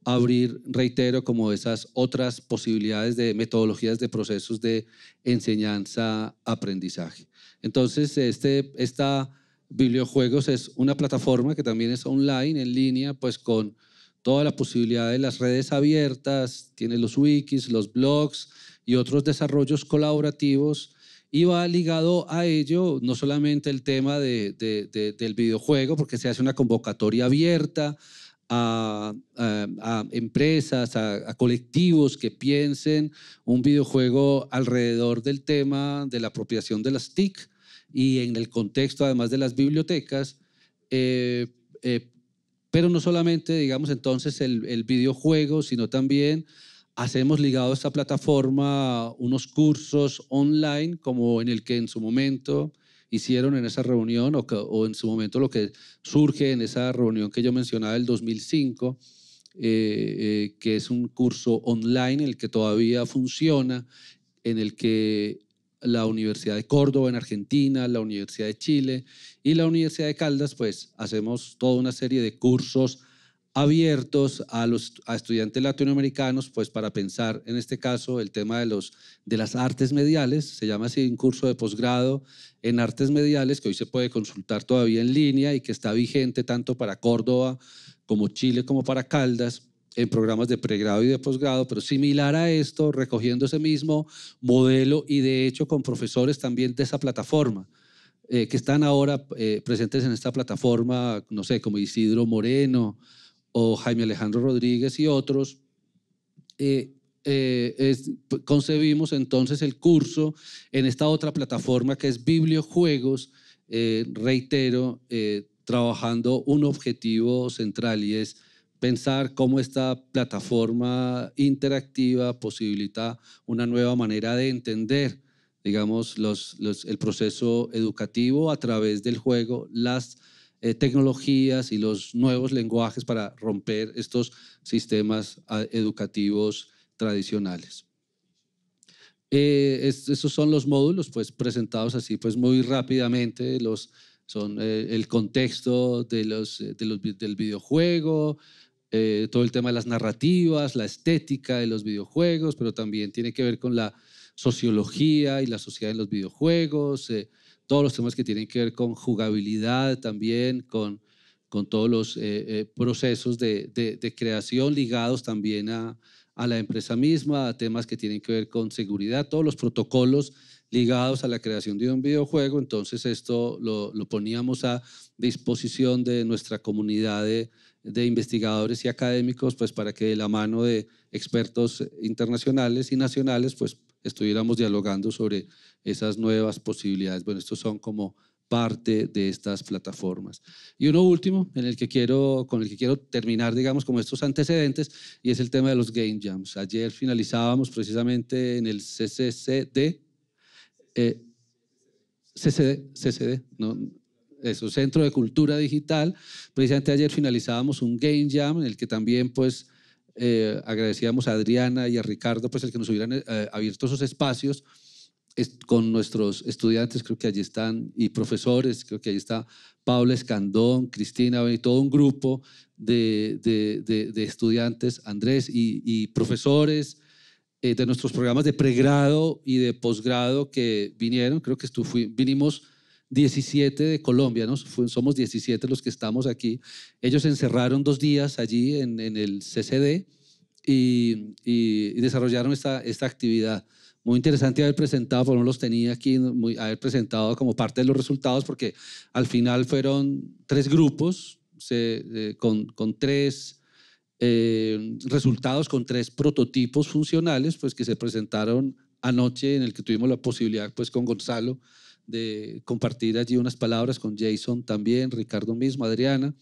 abrir, reitero, como esas otras posibilidades de metodologías de procesos de enseñanza-aprendizaje. Entonces, este, esta Bibliojuegos es una plataforma que también es online, en línea, pues con toda la posibilidad de las redes abiertas, tiene los wikis, los blogs y otros desarrollos colaborativos y va ligado a ello no solamente el tema del videojuego, porque se hace una convocatoria abierta a, empresas, a, colectivos que piensen un videojuego alrededor del tema de la apropiación de las TIC y en el contexto además de las bibliotecas. Eh, eh, pero no solamente, digamos, entonces el, el videojuego, sino también Hacemos ligado a esta plataforma unos cursos online, como en el que en su momento hicieron en esa reunión o, en su momento lo que surge en esa reunión que yo mencionaba del 2005, eh, eh, que es un curso online, el que todavía funciona, en el que la Universidad de Córdoba en Argentina, la Universidad de Chile y la Universidad de Caldas, pues hacemos toda una serie de cursos abiertos a los estudiantes latinoamericanos, pues para pensar en este caso el tema de, los, de las artes mediales, se llama así un curso de posgrado en artes mediales que hoy se puede consultar todavía en línea y que está vigente tanto para Córdoba como Chile como para Caldas en programas de pregrado y de posgrado, pero similar a esto, recogiendo ese mismo modelo y de hecho con profesores también de esa plataforma. Eh, que están ahora eh, presentes en esta plataforma, no sé, como Isidro Moreno, o Jaime Alejandro Rodríguez y otros, eh, eh, concebimos entonces el curso en esta otra plataforma que es Bibliojuegos, eh, reitero, eh, trabajando un objetivo central y es pensar cómo esta plataforma interactiva posibilita una nueva manera de entender, digamos, el proceso educativo a través del juego, las eh, tecnologías y los nuevos lenguajes para romper estos sistemas ah, educativos tradicionales. Eh, esos son los módulos pues, presentados así pues, muy rápidamente, los, son eh, el contexto de los, del videojuego, todo el tema de las narrativas, la estética de los videojuegos, pero también tiene que ver con la sociología y la sociedad de los videojuegos, todos los temas que tienen que ver con jugabilidad también, con, con todos los eh, eh, procesos de, de, creación ligados también a, la empresa misma, temas que tienen que ver con seguridad, todos los protocolos ligados a la creación de un videojuego. Entonces esto lo, poníamos a disposición de nuestra comunidad de, de, investigadores y académicos, pues para que de la mano de expertos internacionales y nacionales, pues estuviéramos dialogando sobre esas nuevas posibilidades. Bueno, estos son como parte de estas plataformas. Y uno último, en el que quiero, con el que quiero terminar, digamos, como estos antecedentes, y es el tema de los game jams. Ayer finalizábamos precisamente en el CCCD, eh, CCD, CCD, no, eso, Centro de Cultura Digital. Precisamente ayer finalizábamos un game jam en el que también, pues, eh, agradecíamos a Adriana y a Ricardo, pues el que nos hubieran eh, abierto esos espacios con nuestros estudiantes, creo que allí están, y profesores, creo que allí está Pablo Escandón, Cristina, y todo un grupo de, estudiantes, Andrés, y, profesores eh, de nuestros programas de pregrado y de posgrado que vinieron, creo que estuvo, vinimos 17 de Colombia, somos 17 los que estamos aquí. Ellos encerraron dos días allí en, el CCD y, desarrollaron esta, actividad. Muy interesante haber presentado, por no los tenía aquí, muy, haber presentado como parte de los resultados, porque al final fueron tres grupos eh, con, tres eh, resultados, con tres prototipos funcionales, pues que se presentaron anoche en el que tuvimos la posibilidad, pues con Gonzalo, de compartir allí unas palabras con Jason también, Ricardo mismo, Adriana,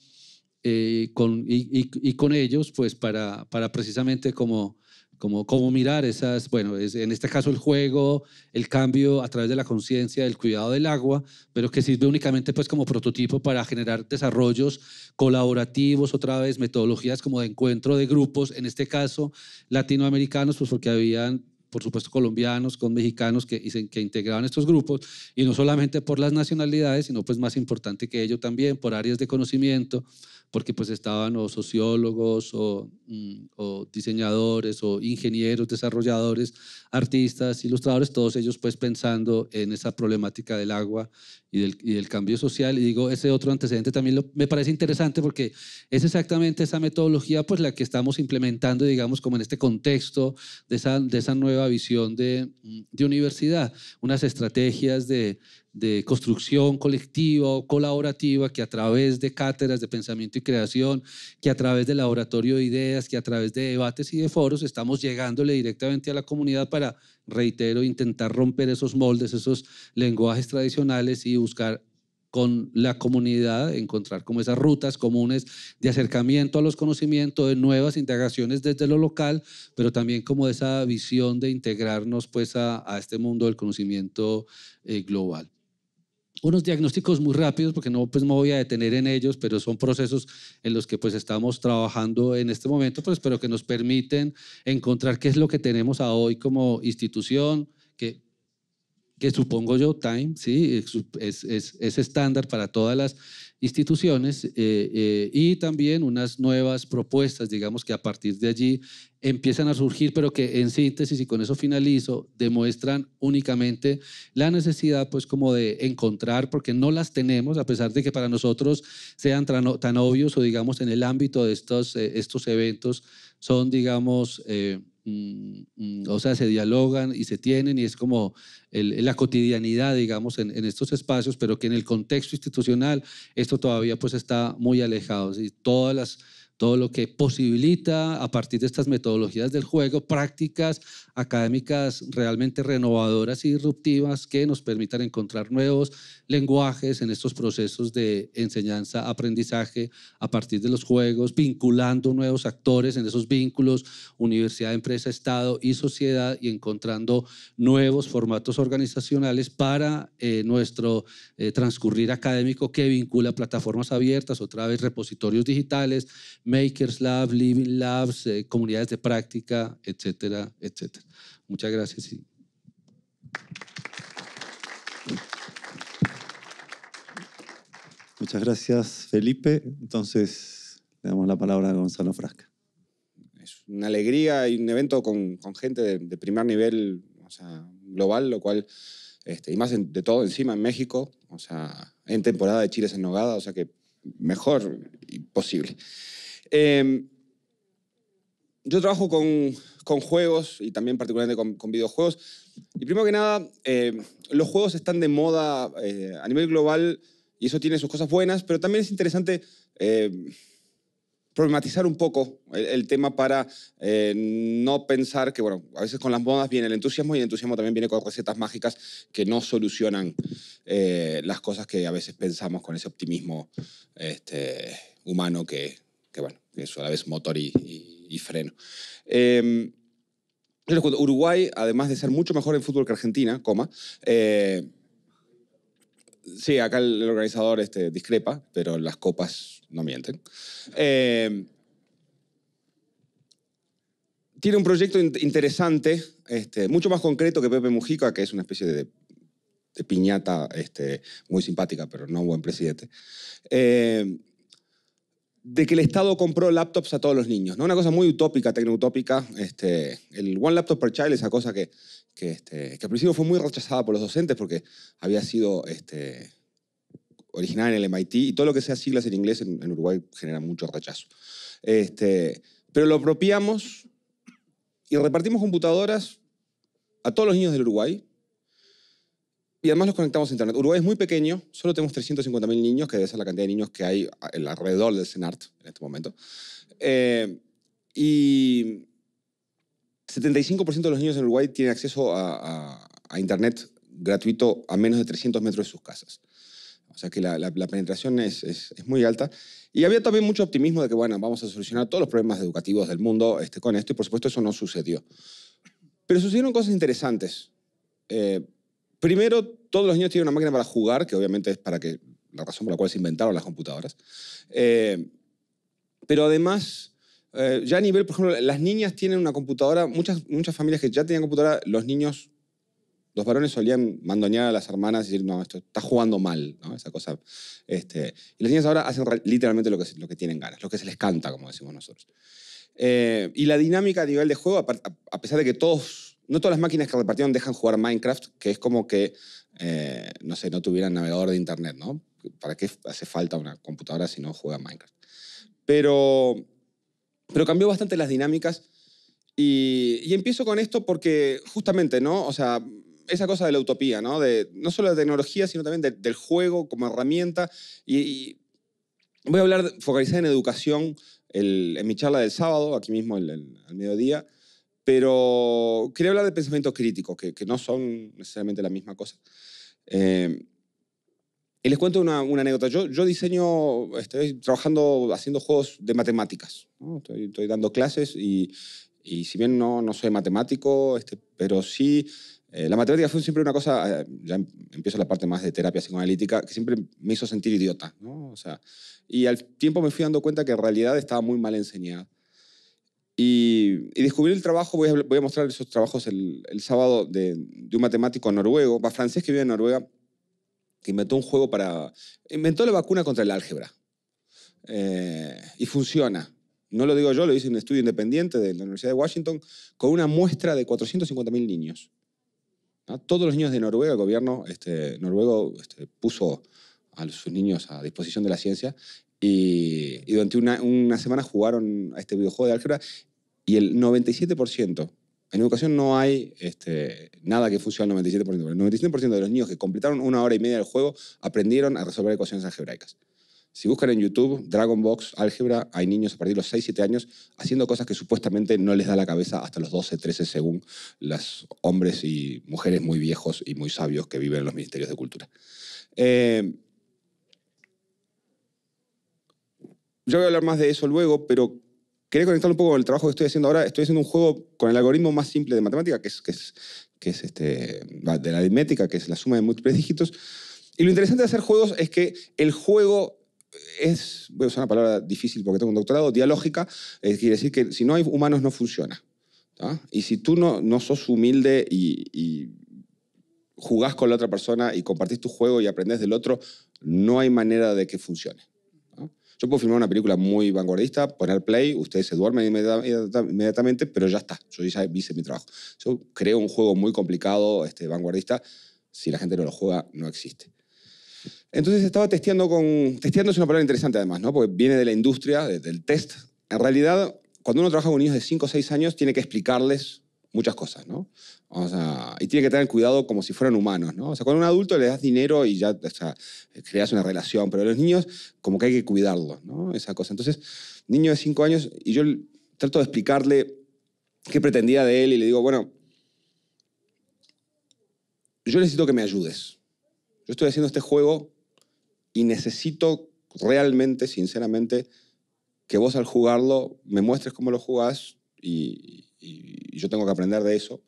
eh, con, y, con ellos, pues para, para precisamente como, como, como mirar esas, bueno, en este caso el juego, el cambio a través de la conciencia, el cuidado del agua, pero que sirve únicamente pues como prototipo para generar desarrollos colaborativos, otra vez metodologías como de encuentro de grupos, en este caso latinoamericanos, pues porque habían por supuesto, colombianos, con mexicanos que, que integraban estos grupos, y no solamente por las nacionalidades, sino pues más importante que ello también, por áreas de conocimiento, porque pues estaban o sociólogos o, mm, diseñadores o ingenieros, desarrolladores, artistas, ilustradores, todos ellos pues pensando en esa problemática del agua y del, cambio social. Y digo, ese otro antecedente también me parece interesante porque es exactamente esa metodología pues la que estamos implementando, digamos, como en este contexto de de esa nueva visión de, universidad, unas estrategias de, construcción colectiva colaborativa que a través de cátedras de pensamiento y creación, que a través de laboratorio de ideas, que a través de debates y de foros estamos llegándole directamente a la comunidad para, reitero, intentar romper esos moldes, esos lenguajes tradicionales y buscar con la comunidad, encontrar como esas rutas comunes de acercamiento a los conocimientos, de nuevas integraciones desde lo local, pero también como esa visión de integrarnos pues a, este mundo del conocimiento eh, global. Unos diagnósticos muy rápidos, porque no pues, me voy a detener en ellos, pero son procesos en los que pues estamos trabajando en este momento, pues, pero que nos permiten encontrar qué es lo que tenemos a hoy como institución, que supongo yo, Time, ¿sí? es, estándar para todas las instituciones eh, eh, y también unas nuevas propuestas, digamos, que a partir de allí empiezan a surgir, pero que en síntesis, y con eso finalizo, demuestran únicamente la necesidad, pues, como de encontrar, porque no las tenemos, a pesar de que para nosotros sean tan, tan obvios o, digamos, en el ámbito de estos, eh, estos eventos, son, digamos, o sea, se dialogan y se tienen y es como la cotidianidad, digamos, en, en, estos espacios, pero que en el contexto institucional esto todavía pues está muy alejado. Y todas las todo lo que posibilita a partir de estas metodologías del juego, prácticas académicas realmente renovadoras y disruptivas que nos permitan encontrar nuevos lenguajes en estos procesos de enseñanza, aprendizaje a partir de los juegos, vinculando nuevos actores en esos vínculos, universidad, empresa, Estado y sociedad y encontrando nuevos formatos organizacionales para eh, nuestro eh, transcurrir académico que vincula plataformas abiertas, otra vez repositorios digitales, Makers Lab, Living Labs, eh, comunidades de práctica, etcétera, etcétera. Muchas gracias. Muchas gracias, Felipe. Entonces, le damos la palabra a Gonzalo Frasca. Es una alegría y un evento con, gente de, primer nivel o sea, global, lo cual, este, y más de todo encima en México, o sea, en temporada de chiles en Nogada, o sea que mejor posible. Em, yo trabajo con, juegos y también particularmente con, videojuegos. Y primero que nada, em, los juegos están de moda eh, a nivel global y eso tiene sus cosas buenas, pero también es interesante em, problematizar un poco el, tema para eh, no pensar que, bueno, a veces con las modas viene el entusiasmo y el entusiasmo también viene con recetas mágicas que no solucionan eh, las cosas que a veces pensamos con ese optimismo este, humano que que bueno, eso a la vez motor y, y, freno. Eh, Uruguay, además de ser mucho mejor en fútbol que Argentina, coma, eh, sí, acá el, organizador este, discrepa, pero las copas no mienten. Em, tiene un proyecto interesante, este, mucho más concreto que Pepe Mujica, que es una especie de, piñata este, muy simpática, pero no buen presidente. Eh, de que el Estado compró laptops a todos los niños. ¿no? Una cosa muy utópica, tecnoutópica. Este, el One Laptop per Child, esa cosa que, que, este, al principio fue muy rechazada por los docentes porque había sido este, en el MIT y todo lo que sea siglas en inglés en, en Uruguay genera mucho rechazo. Este, pero lo apropiamos y repartimos computadoras a todos los niños del Uruguay y además los conectamos a Internet. Uruguay es muy pequeño, solo tenemos 350.000 niños, que debe ser la cantidad de niños que hay alrededor del CENART en este momento. Eh, y 75% de los niños en Uruguay tienen acceso a, a, Internet gratuito a menos de 300 metros de sus casas. O sea que la, la, penetración es, es, muy alta. Y había también mucho optimismo de que, bueno, vamos a solucionar todos los problemas educativos del mundo este, con esto, y por supuesto eso no sucedió. Pero sucedieron cosas interesantes. Eh, Primero, todos los niños tienen una máquina para jugar, que obviamente es para que, la razón por la cual se inventaron las computadoras. Eh, pero además, eh, ya a nivel, por ejemplo, las niñas tienen una computadora, muchas, muchas familias que ya tenían computadora, los niños, los varones solían mandoñar a las hermanas y decir, no, esto está jugando mal, Esa cosa. Este, y las niñas ahora hacen literalmente lo que, tienen ganas, lo que se les canta, como decimos nosotros. Eh, y la dinámica a nivel de juego, a pesar de que todos no todas las máquinas que repartieron dejan jugar Minecraft, que es como que, eh, no sé, no tuvieran navegador de Internet, ¿no? ¿Para qué hace falta una computadora si no juega Minecraft? Pero, pero cambió bastante las dinámicas y, empiezo con esto porque justamente, ¿no? O sea, esa cosa de la utopía, ¿no? De, no solo de tecnología, sino también del juego como herramienta. Y, voy a hablar, focalizar en educación en mi charla del sábado, aquí mismo al mediodía. Pero quería hablar de pensamiento crítico, que, no son necesariamente la misma cosa. Eh, y les cuento una, anécdota. Yo, diseño, estoy trabajando haciendo juegos de matemáticas. Estoy, dando clases y, si bien no, soy matemático, este, pero sí eh, la matemática fue siempre una cosa, eh, ya em, empiezo la parte más de terapia psicoanalítica, que siempre me hizo sentir idiota, ¿no? O sea, y al tiempo me fui dando cuenta que en realidad estaba muy mal enseñada. Y, descubrí el trabajo, voy a, mostrar esos trabajos el, sábado de, un matemático noruego, va francés que vive en Noruega, que inventó un juego para... Inventó la vacuna contra el álgebra. Eh, y funciona. No lo digo yo, lo hice en un estudio independiente de la Universidad de Washington con una muestra de 450.000 niños. Todos los niños de Noruega, el gobierno este, noruego este, puso a sus niños a disposición de la ciencia y, durante una, semana jugaron a este videojuego de álgebra y el 97%, en educación no hay este, nada que funcione al 97%, el 97% de los niños que completaron una hora y media del juego aprendieron a resolver ecuaciones algebraicas. Si buscan en YouTube Dragon Box, álgebra, hay niños a partir de los 6, 7 años haciendo cosas que supuestamente no les da la cabeza hasta los 12, 13, según los hombres y mujeres muy viejos y muy sabios que viven en los ministerios de cultura. Eh, yo voy a hablar más de eso luego, pero quería conectar un poco con el trabajo que estoy haciendo ahora. Estoy haciendo un juego con el algoritmo más simple de matemática, que es, que es, que es este, de la aritmética, que es la suma de múltiples dígitos. Y lo interesante de hacer juegos es que el juego es, voy a usar una palabra difícil porque tengo un doctorado, dialógica, Es quiere decir que si no hay humanos no funciona. Y si tú no, no sos humilde y, y jugás con la otra persona y compartís tu juego y aprendés del otro, no hay manera de que funcione. Yo puedo filmar una película muy vanguardista, poner play, ustedes se duermen inmediatamente, pero ya está. Yo ya hice mi trabajo. Yo creo un juego muy complicado, este, vanguardista. Si la gente no lo juega, no existe. Entonces estaba testeando con... Testeando es una palabra interesante además, ¿no? Porque viene de la industria, del test. En realidad, cuando uno trabaja con niños de 5 o 6 años, tiene que explicarles muchas cosas, ¿no? O sea, y tiene que tener cuidado como si fueran humanos, ¿no? O sea, con un adulto le das dinero y ya o sea, creas una relación, pero los niños como que hay que cuidarlos, ¿no? Esa cosa. Entonces, niño de cinco años, y yo trato de explicarle qué pretendía de él y le digo, bueno, yo necesito que me ayudes. Yo estoy haciendo este juego y necesito realmente, sinceramente, que vos al jugarlo me muestres cómo lo jugás y, y, yo tengo que aprender de eso.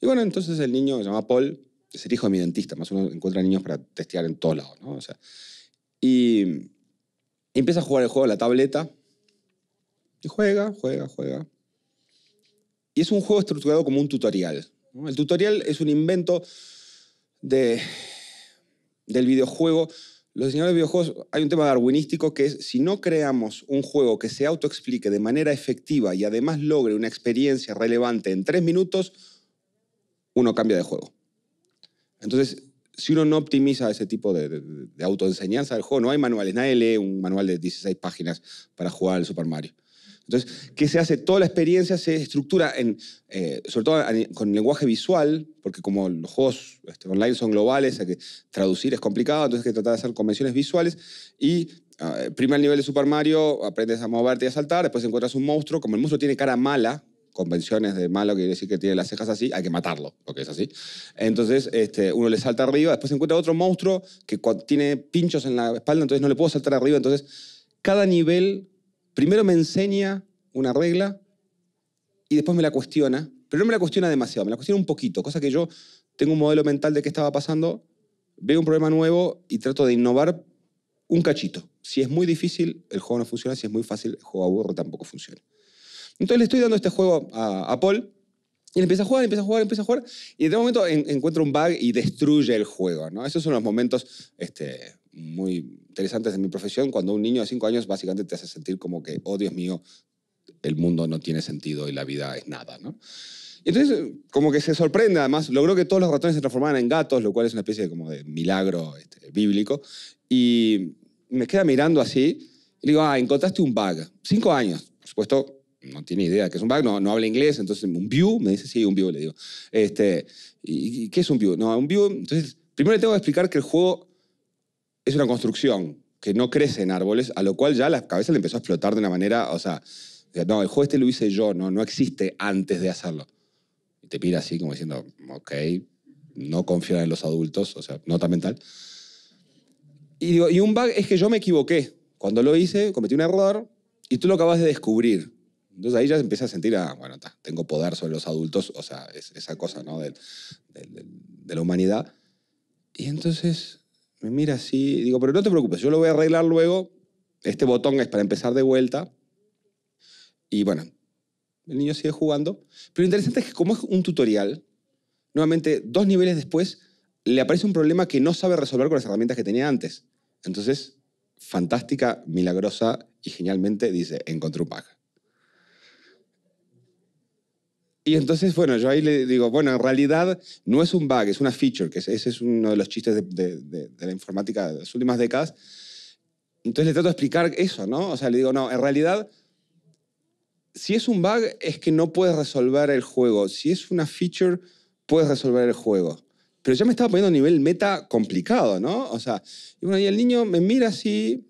Y bueno, entonces el niño se llama Paul, es el hijo de mi dentista, más uno encuentra niños para testear en todos lados, y empieza a jugar el juego de la tableta. Y juega, juega, juega. Y es un juego estructurado como un tutorial. El tutorial es un invento de, del videojuego los diseñadores de videojuegos, hay un tema darwinístico que es si no creamos un juego que se autoexplique de manera efectiva y además logre una experiencia relevante en tres minutos, uno cambia de juego. Entonces, si uno no optimiza ese tipo de, autoenseñanza del juego, no hay manuales, nadie lee un manual de 16 páginas para jugar al Super Mario. Entonces, ¿qué se hace? Toda la experiencia se estructura, en, eh, sobre todo con lenguaje visual, porque como los juegos este, online son globales, hay que traducir es complicado, entonces hay que tratar de hacer convenciones visuales. Y eh, ah, primer nivel de Super Mario, aprendes a moverte y a saltar, después encuentras un monstruo, como el monstruo tiene cara mala, convenciones de malo, quiere decir que tiene las cejas así, hay que matarlo, porque es así. Entonces, este, uno le salta arriba, después encuentra otro monstruo que tiene pinchos en la espalda, entonces no le puedo saltar arriba. Entonces, cada nivel primero me enseña una regla y después me la cuestiona, pero no me la cuestiona demasiado, me la cuestiona un poquito, cosa que yo tengo un modelo mental de qué estaba pasando, veo un problema nuevo y trato de innovar un cachito. Si es muy difícil, el juego no funciona, si es muy fácil, el juego aburro tampoco funciona. Entonces le estoy dando este juego a, Paul y él empieza a jugar, empieza a jugar, empieza a jugar y en un momento encuentra un bug y destruye el juego. ¿no? Esos son los momentos este, muy interesantes de mi profesión, cuando un niño de 5 años básicamente te hace sentir como que, oh Dios mío, el mundo no tiene sentido y la vida es nada, ¿no? Y entonces, como que se sorprende, además, logró que todos los ratones se transformaran en gatos, lo cual es una especie de, como de milagro este, bíblico. Y me queda mirando así, y le digo, ah, encontraste un bug. Cinco años, por supuesto, no tiene idea que es un bug, no, no habla inglés, entonces, ¿un view? Me dice, sí, un view, le digo. Este, ¿Y qué es un view? No, un view, entonces, primero le tengo que explicar que el juego es una construcción que no crece en árboles, a lo cual ya la cabeza le empezó a explotar de una manera, o sea, no, el juego este lo hice yo, no, no existe antes de hacerlo. Y te pira así como diciendo, ok, no confía en los adultos, o sea, nota mental. Y, digo, y un bug es que yo me equivoqué. Cuando lo hice, cometí un error y tú lo acabas de descubrir. Entonces ahí ya empieza a sentir, ah, bueno, tengo poder sobre los adultos, o sea, esa cosa, ¿no? de la humanidad. Y entonces me mira así, digo, pero no te preocupes, yo lo voy a arreglar luego. Este botón es para empezar de vuelta. Y bueno, el niño sigue jugando. Pero lo interesante es que como es un tutorial, nuevamente dos niveles después le aparece un problema que no sabe resolver con las herramientas que tenía antes. Entonces, fantástica, milagrosa y genialmente dice, encontré un bug. Y entonces, bueno, yo ahí le digo, bueno, en realidad no es un bug, es una feature, que ese es uno de los chistes de, la informática de las últimas décadas. Entonces le trato de explicar eso, ¿no? O sea, le digo, no, en realidad, si es un bug es que no puedes resolver el juego, si es una feature puedes resolver el juego. Pero ya me estaba poniendo a nivel meta complicado, ¿no? O sea, y, bueno, y el niño me mira así,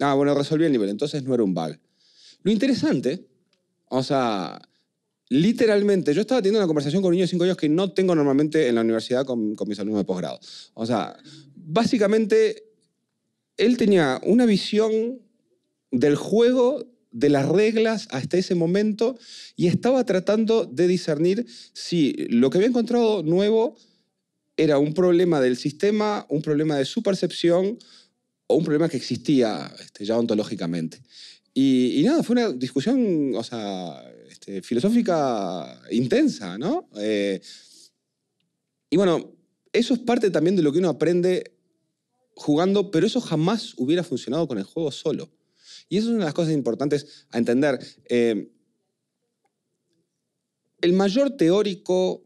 ah, bueno, resolví el nivel, entonces no era un bug. Lo interesante, o sea, literalmente, yo estaba teniendo una conversación con niños de 5 años que no tengo normalmente en la universidad con, mis alumnos de posgrado. O sea, básicamente, él tenía una visión del juego, de las reglas hasta ese momento, y estaba tratando de discernir si lo que había encontrado nuevo era un problema del sistema, un problema de su percepción o un problema que existía este, ya ontológicamente. y, nada, fue una discusión, o sea, este, filosófica intensa, ¿no? Eh, y bueno, eso es parte también de lo que uno aprende jugando, pero eso jamás hubiera funcionado con el juego solo. Y eso es una de las cosas importantes a entender. Eh, el mayor teórico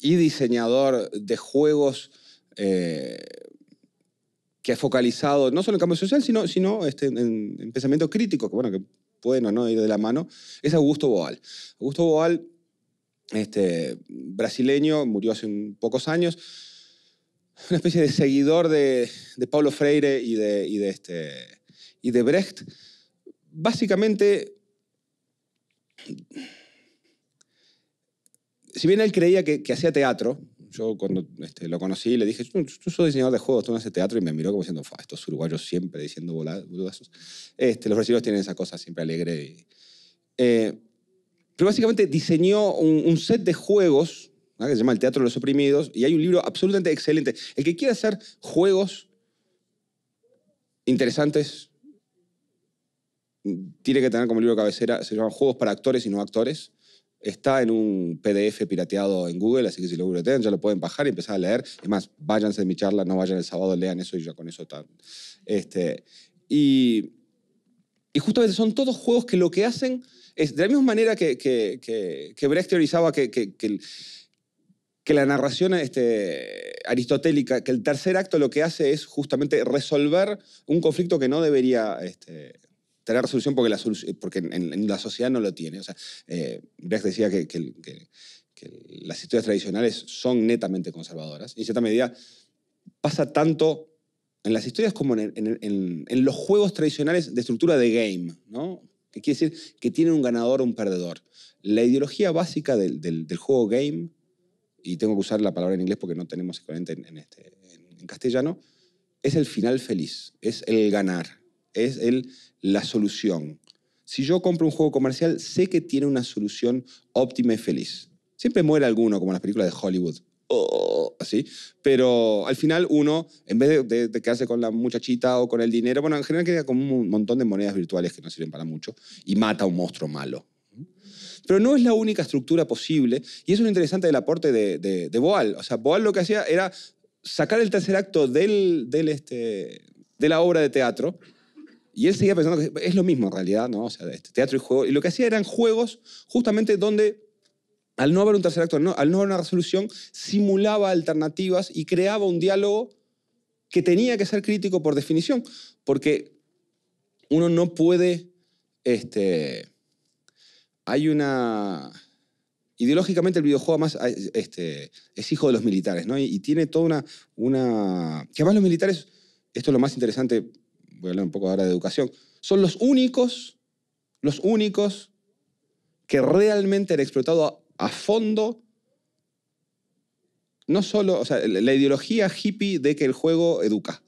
y diseñador de juegos eh, que ha focalizado no solo en cambio social, sino, sino este, en, en, pensamiento crítico, que, bueno, que pueden o no ir de la mano, es Augusto Boal. Augusto Boal, este, brasileño, murió hace pocos años, una especie de seguidor de, de Paulo Freire y de, de, este, y Brecht. Básicamente, si bien él creía que hacía teatro, yo cuando este, lo conocí le dije, tú sos soy diseñador de juegos, tú no ese teatro y me miró como diciendo, estos uruguayos siempre diciendo boludazos. Este, los brasileños tienen esa cosa siempre alegre. Eh, pero básicamente diseñó un, set de juegos que se llama El Teatro de los Oprimidos y hay un libro absolutamente excelente. El que quiera hacer juegos interesantes mm, tiene que tener como libro cabecera, se llama Juegos para Actores y No Actores Está en un PDF pirateado en Google, así que si lo googlean ya lo pueden bajar y empezar a leer. Es más, váyanse de mi charla, no vayan el sábado, lean eso y ya con eso están. Este, y, y justamente son todos juegos que lo que hacen es, de la misma manera que, que, que, Brecht teorizaba que, la narración este, aristotélica, que el tercer acto lo que hace es justamente resolver un conflicto que no debería este, tener resolución porque, la, porque en, la sociedad no lo tiene. O sea, eh, decía que, las historias tradicionales son netamente conservadoras y en cierta medida pasa tanto en las historias como en, los juegos tradicionales de estructura de game, ¿no? que quiere decir que tiene un ganador o un perdedor. La ideología básica del, juego game, y tengo que usar la palabra en inglés porque no tenemos equivalente en, este, en, castellano, es el final feliz, es el ganar es el, la solución. Si yo compro un juego comercial, sé que tiene una solución óptima y feliz. Siempre muere alguno, como en las películas de Hollywood. así. Pero al final uno, en vez de, de, quedarse con la muchachita o con el dinero, bueno, en general queda con un montón de monedas virtuales que no sirven para mucho y mata a un monstruo malo. Pero no es la única estructura posible y eso es lo interesante del aporte de, Boal. O sea, Boal lo que hacía era sacar el tercer acto del, este, de la obra de teatro y él seguía pensando que es lo mismo en realidad, ¿no? O sea, este teatro y juego. Y lo que hacía eran juegos justamente donde, al no haber un tercer acto, al no haber una resolución, simulaba alternativas y creaba un diálogo que tenía que ser crítico por definición, porque uno no puede... Este, hay una... Ideológicamente el videojuego más este, es hijo de los militares, ¿no? Y, tiene toda una, una... Que además los militares, esto es lo más interesante voy a hablar un poco ahora de educación, son los únicos, los únicos que realmente han explotado a, fondo no solo, o sea, la ideología hippie de que el juego educa.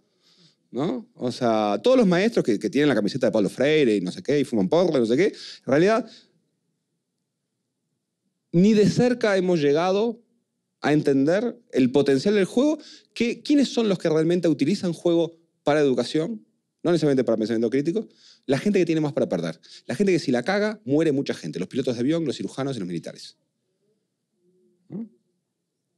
¿No? O sea, todos los maestros que, tienen la camiseta de Pablo Freire y no sé qué, y fuman porra, no sé qué, en realidad, ni de cerca hemos llegado a entender el potencial del juego, quiénes son los que realmente utilizan juego para educación no necesariamente para pensamiento crítico, la gente que tiene más para perder. La gente que si la caga, muere mucha gente. Los pilotos de avión, los cirujanos y los militares. ¿Mm?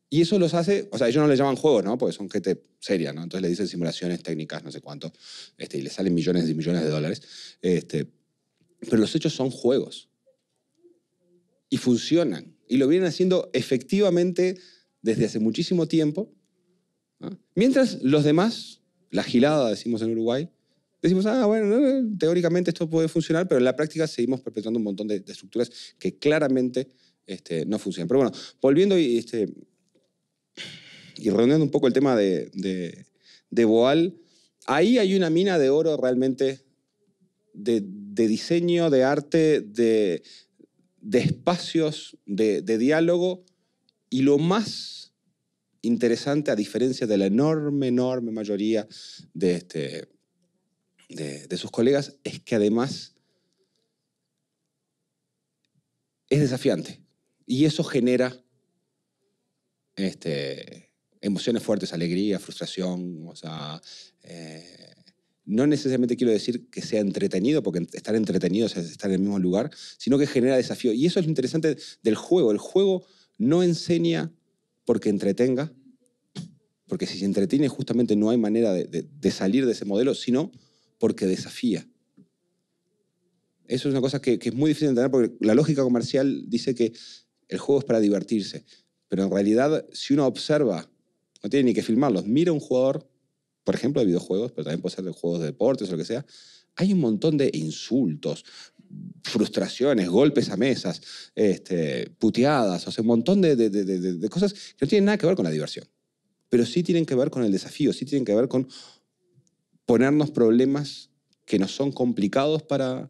Y eso los hace, o sea, ellos no les llaman juegos, ¿no? Porque son gente seria, ¿no? Entonces le dicen simulaciones técnicas, no sé cuánto, este, y le salen millones y millones de dólares. Este, pero los hechos son juegos. Y funcionan. Y lo vienen haciendo efectivamente desde hace muchísimo tiempo. Mientras los demás, la gilada, decimos en Uruguay, decimos, ah, bueno, teóricamente esto puede funcionar, pero en la práctica seguimos perpetuando un montón de, estructuras que claramente este, no funcionan. Pero bueno, volviendo y, este, redondeando un poco el tema de, Boal, ahí hay una mina de oro realmente de, de diseño, de arte, de, espacios, de, diálogo, y lo más interesante, a diferencia de la enorme, enorme mayoría de, este, de, sus colegas es que además es desafiante. Y eso genera este, emociones fuertes, alegría, frustración. O sea, eh, no necesariamente quiero decir que sea entretenido, porque estar entretenido es estar en el mismo lugar, sino que genera desafío. Y eso es lo interesante del juego. El juego no enseña porque entretenga, porque si se entretiene justamente no hay manera de salir de ese modelo, sino porque desafía. Eso es una cosa que, es muy difícil de entender porque la lógica comercial dice que el juego es para divertirse. Pero en realidad, si uno observa, no tiene ni que filmarlos, mira un jugador, por ejemplo, de videojuegos, pero también puede ser de juegos de deportes o lo que sea, hay un montón de insultos, frustraciones, golpes a mesas, este, puteadas, o un montón de, de cosas que no tienen nada que ver con la diversión. Pero sí tienen que ver con el desafío, sí tienen que ver con ponernos problemas que nos son complicados para,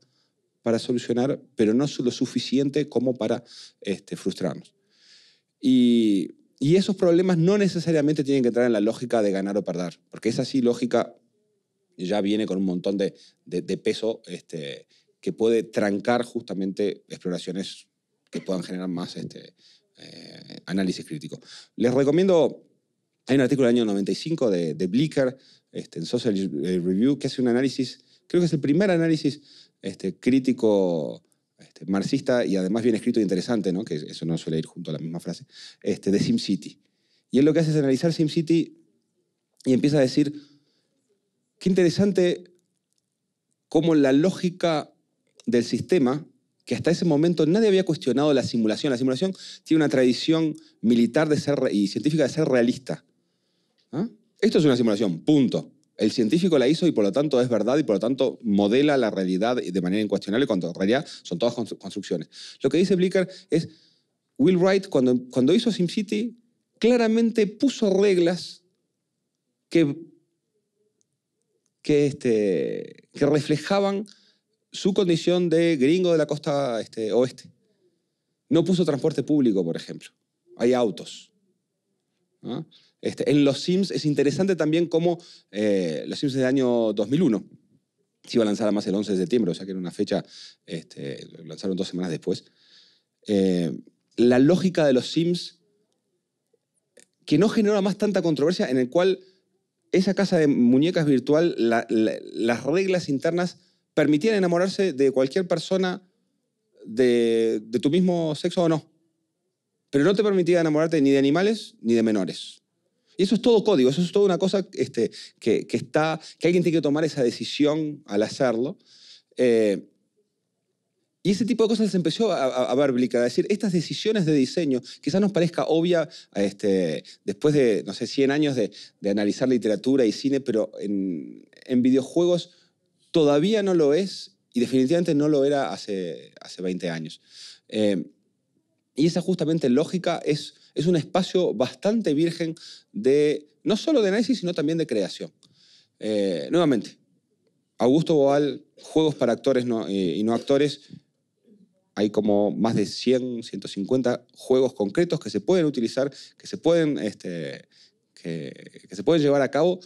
para solucionar, pero no lo suficiente como para este, frustrarnos. Y, esos problemas no necesariamente tienen que entrar en la lógica de ganar o perder, porque esa sí lógica ya viene con un montón de, peso este, que puede trancar justamente exploraciones que puedan generar más este, eh, análisis crítico. Les recomiendo hay un artículo del año 95 de, Blicker este, en Social Review que hace un análisis, creo que es el primer análisis este, crítico este, marxista y además bien escrito e interesante, que eso no suele ir junto a la misma frase, este, de SimCity. Y él lo que hace es analizar SimCity y empieza a decir, qué interesante cómo la lógica del sistema, que hasta ese momento nadie había cuestionado la simulación. La simulación tiene una tradición militar de ser, y científica de ser realista. ¿Ah? Esto es una simulación, punto. El científico la hizo y por lo tanto es verdad y por lo tanto modela la realidad de manera incuestionable cuando en realidad son todas construcciones. Lo que dice Blicker es, Will Wright cuando, cuando hizo SimCity claramente puso reglas que, que, este, que reflejaban su condición de gringo de la costa este, oeste. No puso transporte público, por ejemplo. Hay autos. ¿Ah? Este, en los Sims es interesante también cómo eh, los Sims del año 2001 se iba a lanzar más el 11 de septiembre, o sea que era una fecha, este, lanzaron dos semanas después. Eh, la lógica de los Sims que no genera más tanta controversia, en el cual esa casa de muñecas virtual, las reglas internas permitían enamorarse de cualquier persona de tu mismo sexo o no. Pero no te permitía enamorarte ni de animales ni de menores. Y eso es todo código, eso es toda una cosa este, que, está, que alguien tiene que tomar esa decisión al hacerlo. Eh, y ese tipo de cosas se empezó a, a, ver a decir, estas decisiones de diseño, quizás nos parezca obvia este, después de, no sé, 100 años de, analizar literatura y cine, pero en, videojuegos todavía no lo es y definitivamente no lo era hace, hace 20 años. Eh, y esa justamente lógica es es un espacio bastante virgen de, no solo de análisis, sino también de creación. Eh, nuevamente, Augusto Boal, juegos para actores y no actores, hay como más de 100, 150 juegos concretos que se pueden utilizar, que se pueden, este, que, se pueden llevar a cabo.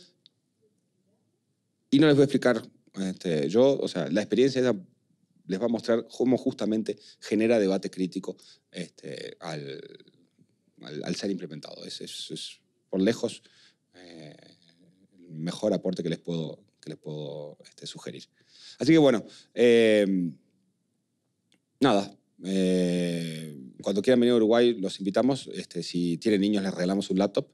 Y no les voy a explicar este, yo, o sea, la experiencia les va a mostrar cómo justamente genera debate crítico este, al, al, ser implementado. Es, por lejos eh, el mejor aporte que les puedo, que les puedo este, sugerir. Así que bueno, eh, nada. Eh, cuando quieran venir a Uruguay, los invitamos. Este, si tienen niños, les regalamos un laptop.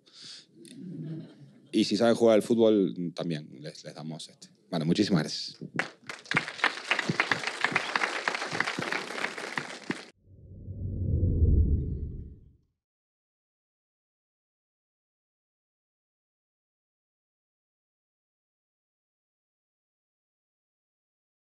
Y si saben jugar al fútbol, también les, les damos este. Bueno, muchísimas gracias.